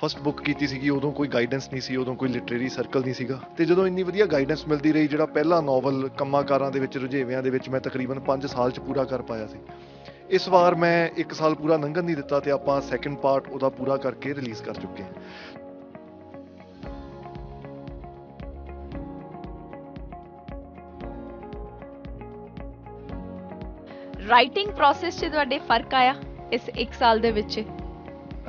first book ਕੀਤੀ ਸੀਗੀ ਉਦੋਂ ਕੋਈ ਗਾਈਡੈਂਸ ਨਹੀਂ ਸੀ ਉਦੋਂ ਕੋਈ ਲਿਟਰੇਰੀ ਸਰਕਲ ਨਹੀਂ ਸੀਗਾ ਤੇ ਜਦੋਂ ਇੰਨੀ ਵਧੀਆ ਗਾਈਡੈਂਸ ਮਿਲਦੀ ਰਹੀ ਜਿਹੜਾ ਪਹਿਲਾ ਨੋਵਲ ਕੰਮਾਕਾਰਾਂ ਦੇ ਵਿੱਚ ਰੁਝੇਵਿਆਂ ਦੇ ਵਿੱਚ ਮੈਂ ਤਕਰੀਬਨ 5 ਸਾਲ 'ਚ ਪੂਰਾ ਕਰ ਪਾਇਆ ਸੀ ਇਸ ਵਾਰ ਮੈਂ 1 ਸਾਲ ਪੂਰਾ ਲੰਘਣ ਨਹੀਂ ਦਿੱਤਾ ਤੇ ਆਪਾਂ ਸੈਕੰਡ ਪਾਰਟ ਉਹਦਾ ਪੂਰਾ ਕਰਕੇ ਰਿਲੀਜ਼ ਕਰ ਚੁੱਕੇ ਹਾਂ ਰਾਈਟਿੰਗ ਪ੍ਰੋਸੈਸ 'ਚ ਤੁਹਾਡੇ ਫਰਕ ਆਇਆ ਇਸ 1 ਸਾਲ ਦੇ ਵਿੱਚ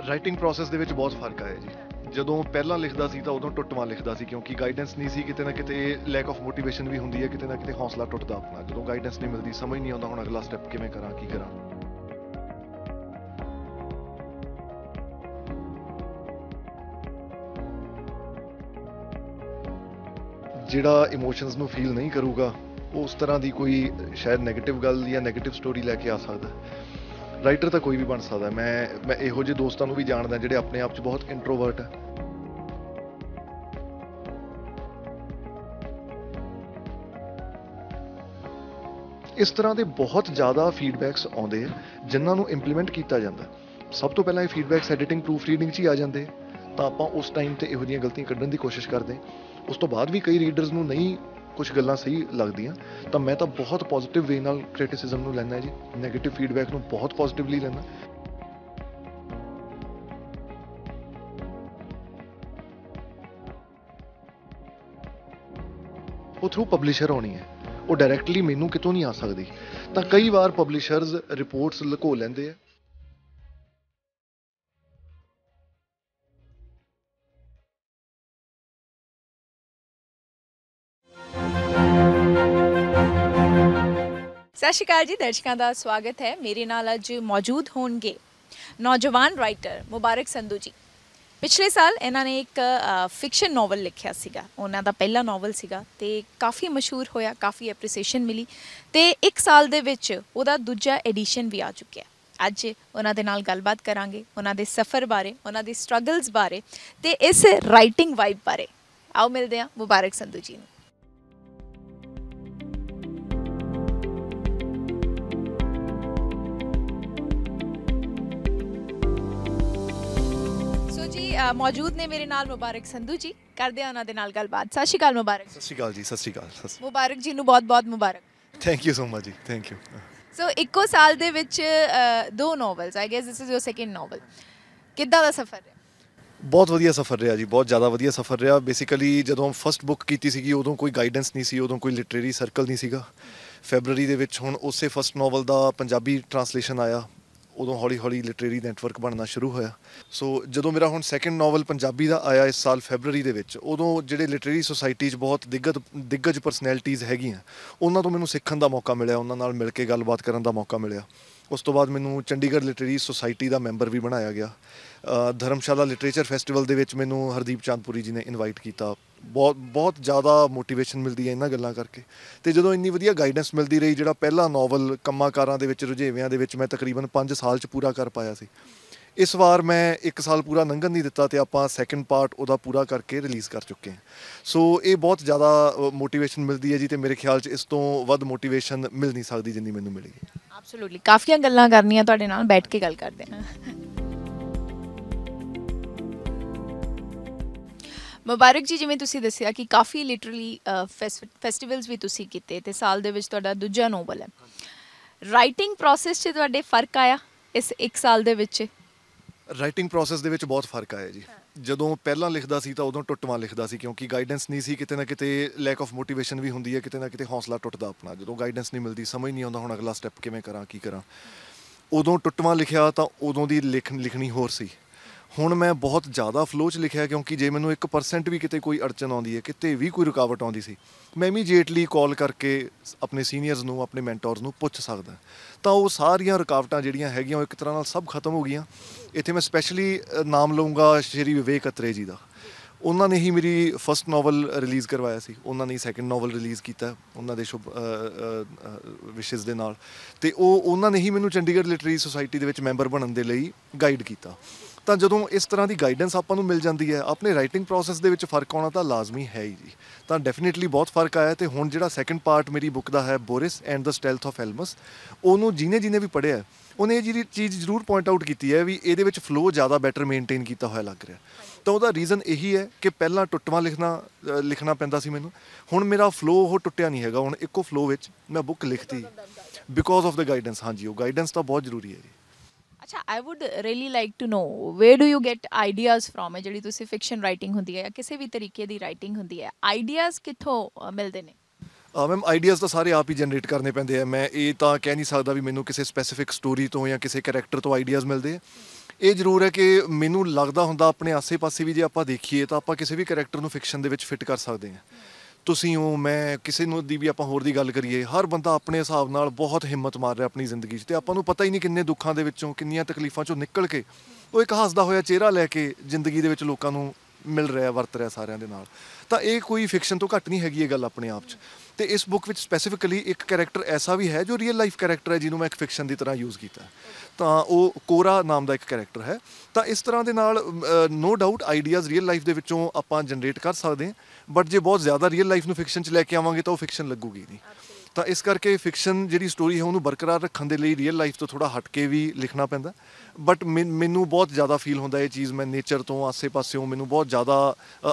ਰਾਈਟਿੰਗ ਪ੍ਰੋਸੈਸ ਦੇ ਵਿੱਚ ਬਹੁਤ ਫਰਕ ਆਇਆ ਜੀ ਜਦੋਂ ਪਹਿਲਾਂ ਲਿਖਦਾ ਸੀ ਤਾਂ ਉਦੋਂ ਟੁੱਟਵਾਂ ਲਿਖਦਾ ਸੀ ਕਿਉਂਕਿ ਗਾਈਡੈਂਸ ਨਹੀਂ ਸੀ ਕਿਤੇ ਨਾ ਕਿਤੇ ਲੈਕ ਆਫ ਮੋਟੀਵੇਸ਼ਨ ਵੀ ਹੁੰਦੀ ਹੈ ਕਿਤੇ ਨਾ ਕਿਤੇ ਹੌਸਲਾ ਟੁੱਟਦਾ ਆਪਣਾ ਜਦੋਂ ਗਾਈਡੈਂਸ ਨਹੀਂ ਮਿਲਦੀ ਸਮਝ ਨਹੀਂ ਆਉਂਦਾ ਹੁਣ ਅਗਲਾ ਸਟੈਪ ਕਿਵੇਂ ਕਰਾਂ ਕੀ ਕਰਾਂ ਜਿਹੜਾ ਇਮੋਸ਼ਨਸ ਨੂੰ ਫੀਲ ਨਹੀਂ ਕਰੂਗਾ ਉਸ ਤਰ੍ਹਾਂ ਦੀ ਕੋਈ ਸ਼ਾਇਦ 네ਗੇਟਿਵ ਗੱਲ ਜਾਂ 네ਗੇਟਿਵ ਸਟੋਰੀ ਲੈ ਕੇ ਆ ਸਕਦਾ ਰਾਈਟਰ ਤਾਂ ਕੋਈ ਵੀ ਬਣ ਸਕਦਾ ਮੈਂ ਮੈਂ ਇਹੋ ਜਿਹੇ ਦੋਸਤਾਂ ਨੂੰ ਵੀ ਜਾਣਦਾ ਜਿਹੜੇ ਆਪਣੇ ਆਪ 'ਚ ਬਹੁਤ ਇੰਟਰੋਵਰਟ ਆ ਇਸ ਤਰ੍ਹਾਂ ਦੇ ਬਹੁਤ ਜ਼ਿਆਦਾ ਫੀਡਬੈਕਸ ਆਉਂਦੇ ਆ ਜਿਨ੍ਹਾਂ ਨੂੰ ਇੰਪਲੀਮੈਂਟ ਕੀਤਾ ਜਾਂਦਾ ਸਭ ਤੋਂ ਪਹਿਲਾਂ ਇਹ ਫੀਡਬੈਕਸ ਐਡੀਟਿੰਗ ਪ੍ਰੂਫ ਰੀਡਿੰਗ 'ਚ ਹੀ ਆ ਜਾਂਦੇ ਤਾਂ ਆਪਾਂ ਉਸ ਟਾਈਮ ਤੇ ਇਹੋ ਜਿਹੀਆਂ ਗਲਤੀਆਂ ਕੱਢਣ ਦੀ ਕੋਸ਼ਿਸ਼ ਕਰਦੇ ਉਸ ਤੋਂ ਬਾਅਦ ਵੀ ਕਈ ਰੀਡਰਸ ਨੂੰ ਨਹੀਂ ਕੁਝ ਗੱਲਾਂ ਸਹੀ ਲੱਗਦੀਆਂ ਤਾਂ ਮੈਂ ਤਾਂ ਬਹੁਤ ਪੋਜ਼ਿਟਿਵ ਵੇ ਨਾਲ ਕ੍ਰਿਟਿਸਿਜ਼ਮ ਨੂੰ ਲੈਣਾ ਜੀ 네ਗੇਟਿਵ ਫੀਡਬੈਕ ਨੂੰ ਬਹੁਤ ਪੋਜ਼ਿਟਿਵਲੀ ਲੈਣਾ ਉਹ ਥਰੂ ਪਬਲਿਸ਼ਰ ਹੋਣੀ ਹੈ ਉਹ ਡਾਇਰੈਕਟਲੀ ਮੈਨੂੰ ਕਿਤੋਂ ਨਹੀਂ ਆ ਸਕਦੀ ਤਾਂ ਕਈ ਵਾਰ ਪਬਲਿਸ਼ਰਸ ਰਿਪੋਰਟਸ ਲਕੋ ਲੈਂਦੇ ਆ ਸਤਿ ਸ਼੍ਰੀ ਅਕਾਲ ਜੀ ਦਰਸ਼ਕਾਂ ਦਾ ਸਵਾਗਤ ਹੈ ਮੇਰੇ ਨਾਲ ਅੱਜ ਮੌਜੂਦ ਹੋਣਗੇ ਨੌਜਵਾਨ ਰਾਈਟਰ ਮੁਬਾਰਕ ਸੰਧੂ ਜੀ ਪਿਛਲੇ ਸਾਲ ਇਹਨਾਂ ਨੇ ਇੱਕ ਫਿਕਸ਼ਨ ਨੋਵਲ ਲਿਖਿਆ ਸੀਗਾ ਉਹਨਾਂ ਦਾ ਪਹਿਲਾ ਨੋਵਲ ਸੀਗਾ ਤੇ ਕਾਫੀ ਮਸ਼ਹੂਰ ਹੋਇਆ ਕਾਫੀ ਐਪਰੀਸੀਏਸ਼ਨ ਮਿਲੀ ਤੇ ਇੱਕ ਸਾਲ ਦੇ ਵਿੱਚ ਉਹਦਾ ਦੂਜਾ ਐਡੀਸ਼ਨ ਵੀ ਆ ਚੁੱਕਿਆ ਅੱਜ ਉਹਨਾਂ ਦੇ ਨਾਲ ਗੱਲਬਾਤ ਕਰਾਂਗੇ ਉਹਨਾਂ ਦੇ ਸਫ਼ਰ ਬਾਰੇ ਉਹਨਾਂ ਦੀ ਸਟਰਗਲਸ ਬਾਰੇ ਤੇ ਇਸ ਰਾਈਟਿੰਗ ਵਾਈਬ ਬਾਰੇ ਆਓ ਮਿਲਦੇ ਹਾਂ ਮੁਬਾਰਕ ਸੰਧੂ ਜੀ ਨੂੰ ਮੌਜੂਦ ਨੇ ਮੇਰੇ ਨਾਲ ਮੁਬਾਰਕ ਸੰਧੂ ਜੀ ਕਰਦੇ ਆ ਉਹਨਾਂ ਦੇ ਨਾਲ ਗੱਲਬਾਤ ਸਤਿ ਸ਼੍ਰੀ ਅਕਾਲ ਮੁਬਾਰਕ ਸਤਿ ਸ਼੍ਰੀ ਅਕਾਲ ਜੀ ਸਤਿ ਸ਼੍ਰੀ ਅਕਾਲ ਮੁਬਾਰਕ ਜੀ ਨੂੰ ਬਹੁਤ-ਬਹੁਤ ਮੁਬਾਰਕ ਥੈਂਕ ਯੂ ਸੋ ਮਚ ਜੀ ਥੈਂਕ ਯੂ ਸੋ ਇੱਕੋ ਸਾਲ ਦੇ ਵਿੱਚ ਦੋ novels I guess this is your second novel ਕਿੱਦਾਂ ਦਾ ਸਫ਼ਰ ਰਿਹਾ ਬਹੁਤ ਵਧੀਆ ਸਫ਼ਰ ਰਿਹਾ ਜੀ ਬਹੁਤ ਜ਼ਿਆਦਾ ਵਧੀਆ ਸਫ਼ਰ ਰਿਹਾ ਬੇਸਿਕਲੀ ਜਦੋਂ ਫਰਸਟ ਬੁੱਕ ਕੀਤੀ ਸੀਗੀ ਉਦੋਂ ਕੋਈ ਗਾਈਡੈਂਸ ਨਹੀਂ ਸੀ ਉਦੋਂ ਕੋਈ ਲਿਟਰੇਰੀ ਸਰਕਲ ਨਹੀਂ ਸੀਗਾ ਫੈਬਰੂਰੀ ਦੇ ਵਿੱਚ ਹੁਣ ਉਸੇ ਫਰਸਟ ਨੋਵਲ ਦਾ ਪੰਜਾਬੀ ਟਰਾਂਸਲੇਸ਼ਨ ਆਇਆ ਉਦੋਂ ਹੌਲੀ-ਹੌਲੀ ਲਿਟਰੇਰੀ ਨੈਟਵਰਕ ਬਣਨਾ ਸ਼ੁਰੂ ਹੋਇਆ ਸੋ ਜਦੋਂ ਮੇਰਾ ਹੁਣ ਸੈਕੰਡ ਨੋਵਲ ਪੰਜਾਬੀ ਦਾ ਆਇਆ ਇਸ ਸਾਲ ਫੈਬਰੂਰੀ ਦੇ ਵਿੱਚ ਉਦੋਂ ਜਿਹੜੇ ਲਿਟਰੇਰੀ ਸੁਸਾਇਟੀਜ਼ ਬਹੁਤ ਦਿੱਗਜ ਦਿੱਗਜ ਪਰਸਨੈਲਿਟੀਜ਼ ਹੈਗੀਆਂ ਉਹਨਾਂ ਤੋਂ ਮੈਨੂੰ ਸਿੱਖਣ ਦਾ ਮੌਕਾ ਮਿਲਿਆ ਉਹਨਾਂ ਨਾਲ ਮਿਲ ਕੇ ਗੱਲਬਾਤ ਕਰਨ ਦਾ ਮੌਕਾ ਮਿਲਿਆ ਉਸ ਤੋਂ ਬਾਅਦ ਮੈਨੂੰ ਚੰਡੀਗੜ੍ਹ ਲਿਟਰੇਰੀ ਸੁਸਾਇਟੀ ਦਾ ਮੈਂਬਰ ਵੀ ਬਣਾਇਆ ਗਿਆ ਧਰਮਸ਼ਾਲਾ ਲਿਟਰੇਚਰ ਫੈਸਟੀਵਲ ਦੇ ਵਿੱਚ ਮੈਨੂੰ ਹਰਦੀਪ ਚੰਦਪੁਰੀ ਜੀ ਨੇ ਇਨਵਾਈਟ ਕੀਤਾ ਬਹੁਤ ਬਹੁਤ ਜ਼ਿਆਦਾ ਮੋਟੀਵੇਸ਼ਨ ਮਿਲਦੀ ਹੈ ਇਹਨਾਂ ਗੱਲਾਂ ਕਰਕੇ ਤੇ ਜਦੋਂ ਇੰਨੀ ਵਧੀਆ ਗਾਈਡੈਂਸ ਮਿਲਦੀ ਰਹੀ ਜਿਹੜਾ ਪਹਿਲਾ ਨੋਵਲ ਕੰਮਾਕਾਰਾਂ ਦੇ ਵਿੱਚ ਰੁਝੇਵਿਆਂ ਦੇ ਵਿੱਚ ਮੈਂ ਤਕਰੀਬਨ 5 ਸਾਲ ਚ ਪੂਰਾ ਕਰ ਪਾਇਆ ਸੀ ਇਸ ਵਾਰ ਮੈਂ 1 ਸਾਲ ਪੂਰਾ ਨੰਗਨ ਨਹੀਂ ਦਿੱਤਾ ਤੇ ਆਪਾਂ ਸੈਕੰਡ ਪਾਰਟ ਉਹਦਾ ਪੂਰਾ ਕਰਕੇ ਰਿਲੀਜ਼ ਕਰ ਚੁੱਕੇ ਹਾਂ ਸੋ ਇਹ ਬਹੁਤ ਜ਼ਿਆਦਾ ਮੋਟੀਵੇਸ਼ਨ ਮਿਲਦੀ ਹੈ ਜੀ ਤੇ ਮੇਰੇ ਖਿਆਲ 'ਚ ਇਸ ਤੋਂ ਵੱਧ ਮੋਟੀਵੇਸ਼ਨ ਮਿਲ ਨਹੀਂ ਸਕਦੀ ਜਿੰਨੀ ਮੈਨੂੰ ਮਿਲੀ ਐਬਸੋਲੂਟਲੀ ਕਾਫੀਆਂ ਗੱਲਾਂ ਕਰਨੀਆਂ ਤੁਹਾਡੇ ਨਾਲ ਬੈਠ ਕੇ ਗੱਲ ਕਰਦੇ ਹਾਂ ਮੁਬਾਰਕ ਜੀ ਜਿਵੇਂ ਤੁਸੀਂ ਦੱਸਿਆ ਕਿ ਕਾਫੀ ਲਿਟਰਲੀ ਫੈਸਟੀਵਲਸ ਵੀ ਤੁਸੀਂ ਕੀਤੇ ਤੇ ਸਾਲ ਦੇ ਵਿੱਚ ਤੁਹਾਡਾ ਦੂਜਾ ਨੋਬਲ ਹੈ ਰਾਈਟਿੰਗ ਪ੍ਰੋਸੈਸ 'ਚ ਤੁਹਾਡੇ ਫਰਕ ਆਇਆ ਇਸ 1 ਸਾਲ ਦੇ ਵਿੱਚ ਰਾਈਟਿੰਗ ਪ੍ਰੋਸੈਸ ਦੇ ਵਿੱਚ ਬਹੁਤ ਫਰਕ ਆਇਆ ਜੀ ਜਦੋਂ ਪਹਿਲਾਂ ਲਿਖਦਾ ਸੀ ਤਾਂ ਉਦੋਂ ਟੁੱਟਵਾਂ ਲਿਖਦਾ ਸੀ ਕਿਉਂਕਿ ਗਾਈਡੈਂਸ ਨਹੀਂ ਸੀ ਕਿਤੇ ਨਾ ਕਿਤੇ ਲੈਕ ਆਫ ਮੋਟੀਵੇਸ਼ਨ ਵੀ ਹੁੰਦੀ ਹੈ ਕਿਤੇ ਨਾ ਕਿਤੇ ਹੌਸਲਾ ਟੁੱਟਦਾ ਆਪਣਾ ਜਦੋਂ ਗਾਈਡੈਂਸ ਨਹੀਂ ਮਿਲਦੀ ਸਮਝ ਨਹੀਂ ਆਉਂਦਾ ਹੁਣ ਅਗਲਾ ਸਟੈਪ ਕਿਵੇਂ ਕਰਾਂ ਕੀ ਕਰਾਂ ਉਦੋਂ ਟੁੱਟਵਾਂ ਲਿਖਿਆ ਤਾਂ ਉਦੋਂ ਦੀ ਲਿਖਣ ਲਿਖਣੀ ਹੋਰ ਸੀ ਹੁਣ ਮੈਂ ਬਹੁਤ ਜ਼ਿਆਦਾ ਫਲੋ 'ਚ ਲਿਖਿਆ ਕਿਉਂਕਿ ਜੇ ਮੈਨੂੰ 1% ਵੀ ਕਿਤੇ ਕੋਈ ਅੜਚਨ ਆਉਂਦੀ ਹੈ ਕਿਤੇ ਵੀ ਕੋਈ ਰੁਕਾਵਟ ਆਉਂਦੀ ਸੀ ਮੈਂ ਇਮੀਡੀਏਟਲੀ ਕਾਲ ਕਰਕੇ ਆਪਣੇ ਸੀਨੀਅਰਸ ਨੂੰ ਆਪਣੇ ਮੈਂਟੋਰਸ ਨੂੰ ਪੁੱਛ ਸਕਦਾ ਤਾਂ ਉਹ ਸਾਰੀਆਂ ਰੁਕਾਵਟਾਂ ਜਿਹੜੀਆਂ ਹੈਗੀਆਂ ਉਹ ਇੱਕ ਤਰ੍ਹਾਂ ਨਾਲ ਸਭ ਖਤਮ ਹੋ ਗਈਆਂ ਇੱਥੇ ਮੈਂ ਸਪੈਸ਼ਲੀ ਨਾਮ ਲਵਾਂਗਾ ਸ਼੍ਰੀ ਵਿਵੇਕ ਅਤਰੇ ਜੀ ਦਾ ਉਹਨਾਂ ਨੇ ਹੀ ਮੇਰੀ ਫਰਸਟ ਨੋਵਲ ਰਿਲੀਜ਼ ਕਰਵਾਇਆ ਸੀ ਉਹਨਾਂ ਨੇ ਸੈਕੰਡ ਨੋਵਲ ਰਿਲੀਜ਼ ਕੀਤਾ ਉਹਨਾਂ ਦੇ ਸ਼ੁਭ ਵਿਸ਼ੇਸ ਦੇ ਨਾਲ ਤੇ ਉਹ ਉਹਨਾਂ ਨੇ ਹੀ ਮੈਨੂੰ ਚੰਡੀਗੜ੍ਹ ਲਿਟਰੇਰੀ ਸੁਸਾਇਟੀ ਦੇ ਵਿੱਚ ਮੈਂਬਰ ਬਣਨ ਦੇ ਲਈ ਗਾਈਡ ਕੀਤਾ ਤਾਂ ਜਦੋਂ ਇਸ ਤਰ੍ਹਾਂ ਦੀ ਗਾਈਡੈਂਸ ਆਪਾਂ ਨੂੰ ਮਿਲ ਜਾਂਦੀ ਹੈ ਆਪਣੇ ਰਾਈਟਿੰਗ ਪ੍ਰੋਸੈਸ ਦੇ ਵਿੱਚ ਫਰਕ ਆਉਣਾ ਤਾਂ ਲਾਜ਼ਮੀ ਹੈ ਹੀ ਜੀ ਤਾਂ ਡੈਫੀਨਿਟਲੀ ਬਹੁਤ ਫਰਕ ਆਇਆ ਤੇ ਹੁਣ ਜਿਹੜਾ ਸੈਕੰਡ ਪਾਰਟ ਮੇਰੀ ਬੁੱਕ ਦਾ ਹੈ Boris and the stealth of elms ਉਹਨੂੰ ਜਿਨੇ ਜਿਨੇ ਵੀ ਪੜਿਆ ਉਹਨੇ ਇਹ ਜਿਹੜੀ ਚੀਜ਼ ਜ਼ਰੂਰ ਪੁਆਇੰਟ ਆਊਟ ਕੀਤੀ ਹੈ ਵੀ ਇਹਦੇ ਵਿੱਚ ਫਲੋ ਜ਼ਿਆਦਾ ਬੈਟਰ ਮੇਨਟੇਨ ਕੀਤਾ ਹੋਇਆ ਲੱਗ ਰਿਹਾ ਤਾਂ ਉਹਦਾ ਰੀਜ਼ਨ ਇਹੀ ਹੈ ਕਿ ਪਹਿਲਾਂ ਟੁੱਟਵਾ ਲਿਖਣਾ ਲਿਖਣਾ ਪੈਂਦਾ ਸੀ ਮੈਨੂੰ ਹੁਣ ਮੇਰਾ ਫਲੋ ਉਹ ਟੁੱਟਿਆ ਨਹੀਂ ਹੈਗਾ ਹੁਣ ਇੱਕੋ ਫਲੋ ਵਿੱਚ ਮੈਂ ਬੁੱਕ ਲਿਖਤੀ ਬਿਕੋਜ਼ ਆਫ ਦ ਗਾਈਡੈਂਸ ਹਾਂਜੀ ਉਹ ਗਾਈਡੈਂਸ ਤਾਂ ਬਹੁਤ ਜ਼ਰੂਰੀ ਹੈ ਜੀ ਅੱਛਾ I would really like to know where do you get ideas from ਹੈ ਜਿਹੜੀ ਤੁਸੀਂ ਫਿਕਸ਼ਨ ਰਾਈਟਿੰਗ ਹੁੰਦੀ ਹੈ ਜਾਂ ਕਿਸੇ ਵੀ ਤਰੀਕੇ ਦੀ ਰਾਈਟਿੰਗ ਹੁੰਦੀ ਹੈ ਆਈਡੀਆਜ਼ ਕਿੱਥੋਂ ਮਿਲਦੇ ਨੇ ਮੈਮ ਆਈਡੀਆਜ਼ ਤਾਂ ਸਾਰੇ ਆਪ ਹੀ ਜਨਰੇਟ ਕਰਨੇ ਪੈਂਦੇ ਆ ਮੈਂ ਇਹ ਤਾਂ ਕਹਿ ਨਹੀਂ ਸਕਦਾ ਵੀ ਮੈਨੂੰ ਕਿਸੇ ਸਪੈਸੀਫਿਕ ਸਟੋਰੀ ਤੋਂ ਜਾਂ ਕਿਸੇ ਕੈਰੈਕਟਰ ਤੋਂ ਆਈਡੀਆਜ਼ ਮਿਲਦੇ ਆ ਇਹ ਜ਼ਰੂਰ ਹੈ ਕਿ ਮੈਨੂੰ ਲੱਗਦਾ ਹੁੰਦਾ ਆਪਣੇ ਆਸੇ-ਪਾਸੇ ਵੀ ਜੇ ਆਪਾਂ ਦੇਖੀਏ ਤਾਂ ਆਪਾਂ ਕਿਸੇ ਵੀ ਕੈਰੈਕਟਰ ਨੂੰ ਫਿਕਸ਼ਨ ਦੇ ਵਿੱਚ ਫਿੱਟ ਕਰ ਸਕਦੇ ਆ ਤੁਸੀਂ ਹੋ ਮੈਂ ਕਿਸੇ ਨੂੰ ਦੀ ਵੀ ਆਪਾਂ ਹੋਰ ਦੀ ਗੱਲ ਕਰੀਏ ਹਰ ਬੰਦਾ ਆਪਣੇ ਹਿਸਾਬ ਨਾਲ ਬਹੁਤ ਹਿੰਮਤ ਮਾਰ ਰਿਹਾ ਆਪਣੀ ਜ਼ਿੰਦਗੀ 'ਚ ਤੇ ਆਪਾਂ ਨੂੰ ਪਤਾ ਹੀ ਨਹੀਂ ਕਿੰਨੇ ਦੁੱਖਾਂ ਦੇ ਵਿੱਚੋਂ ਕਿੰਨੀਆਂ ਤਕਲੀਫਾਂ 'ਚੋਂ ਨਿਕਲ ਕੇ ਉਹ ਇੱਕ ਹੱਸਦਾ ਹੋਇਆ ਚਿਹਰਾ ਲੈ ਕੇ ਜ਼ਿੰਦਗੀ ਦੇ ਵਿੱਚ ਲੋਕਾਂ ਨੂੰ ਮਿਲ ਰਿਹਾ ਵਰਤ ਰਿਹਾ ਸਾਰਿਆਂ ਦੇ ਨਾਲ ਤਾਂ ਇਹ ਕੋਈ ਫਿਕਸ਼ਨ ਤੋਂ ਘੱਟ ਨਹੀਂ ਹੈਗੀ ਇਹ ਗੱਲ ਆਪਣੇ ਆਪ 'ਚ ਤੇ ਇਸ ਬੁੱਕ ਵਿੱਚ ਸਪੈਸੀਫਿਕਲੀ ਇੱਕ ਕੈਰੈਕਟਰ ਐਸਾ ਵੀ ਹੈ ਜੋ ਰੀਅਲ ਲਾਈਫ ਕੈਰੈਕਟਰ ਹੈ ਜਿਹਨੂੰ ਮੈਂ ਇੱਕ ਫਿਕਸ਼ਨ ਦੀ ਤਰ੍ਹਾਂ ਯੂਜ਼ ਕੀਤਾ ਤਾਂ ਉਹ ਕੋਰਾ ਨਾਮ ਦਾ ਇੱਕ ਕੈਰੈਕਟਰ ਹੈ ਤਾਂ ਇਸ ਤਰ੍ਹਾਂ ਦੇ ਨਾਲ no doubt ideas real life ਦੇ ਵਿੱਚੋਂ ਆਪਾਂ ਜਨਰੇਟ ਕਰ ਸਕਦੇ ਹਾਂ ਬਟ ਜੇ ਬਹੁਤ ਜ਼ਿਆਦਾ ਰੀਅਲ ਲਾਈਫ ਨੂੰ ਫਿਕਸ਼ਨ 'ਚ ਲੈ ਕੇ ਆਵਾਂਗੇ ਤਾਂ ਉਹ ਫਿਕਸ਼ਨ ਲੱਗੂਗੀ ਨਹੀਂ ਤਾਂ ਇਸ ਕਰਕੇ ਫਿਕਸ਼ਨ ਜਿਹੜੀ ਸਟੋਰੀ ਹੈ ਉਹਨੂੰ ਬਰਕਰਾਰ ਰੱਖਣ ਦੇ ਲਈ ਰੀਅਲ ਲਾਈਫ ਤੋਂ ਥੋੜਾ ਹਟ ਕੇ ਵੀ ਲਿਖਣਾ ਪੈਂਦਾ ਬਟ ਮੈਨੂੰ ਬਹੁਤ ਜ਼ਿਆਦਾ ਫੀਲ ਹੁੰਦਾ ਇਹ ਚੀਜ਼ ਮੈਂ ਨੇਚਰ ਤੋਂ ਆਸੇ-ਪਾਸੇੋਂ ਮੈਨੂੰ ਬਹੁਤ ਜ਼ਿਆਦਾ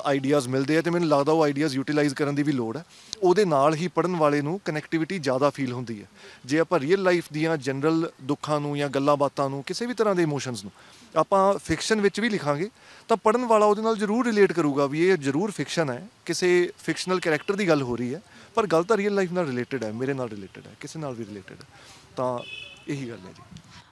ਆਈਡੀਆਜ਼ ਮਿਲਦੇ ਆ ਤੇ ਮੈਨੂੰ ਲੱਗਦਾ ਉਹ ਆਈਡੀਆਜ਼ ਯੂਟਿਲਾਈਜ਼ ਕਰਨ ਦੀ ਵੀ ਲੋੜ ਹੈ ਉਹਦੇ ਨਾਲ ਹੀ ਪੜਨ ਵਾਲੇ ਨੂੰ ਕਨੈਕਟੀਵਿਟੀ ਜ਼ਿਆਦਾ ਫੀਲ ਹੁੰਦੀ ਹੈ ਜੇ ਆਪਾਂ ਰੀਅਲ ਲਾਈਫ ਦੀਆਂ ਜਨਰਲ ਦੁੱਖਾਂ ਨੂੰ ਜਾਂ ਗੱਲਾਂ ਬਾਤਾਂ ਨੂੰ ਕਿਸੇ ਵੀ ਤਰ੍ਹਾਂ ਦੇ ਇਮੋਸ਼ਨਸ ਨੂੰ ਆਪਾਂ ਫਿਕਸ਼ਨ ਵਿੱਚ ਵੀ ਲਿਖਾਂਗੇ ਤਾਂ ਪੜਨ ਵਾਲਾ ਉਹਦੇ ਨਾਲ ਜ਼ਰੂਰ ਰਿਲੇਟ ਕਰੂਗਾ ਵੀ ਇਹ ਜ਼ਰੂਰ ਫਿਕਸ਼ਨ ਹੈ ਕਿਸੇ ਫਿਕਸ਼ਨਲ ਕੈਰੈਕਟਰ ਦੀ ਗੱਲ ਹੋ ਰਹੀ ਹੈ ਪਰ ਗੱਲ ਤਾਂ ਰੀਅਲ ਲਾਈਫ ਨਾਲ ਰਿਲੇਟਡ ਹੈ ਮੇਰੇ ਨਾਲ ਰਿਲੇਟਡ ਹੈ ਕਿਸੇ ਨਾਲ ਵੀ ਰਿਲੇਟਡ ਹੈ ਤਾਂ ਇਹੀ ਗੱਲ ਹੈ ਜੀ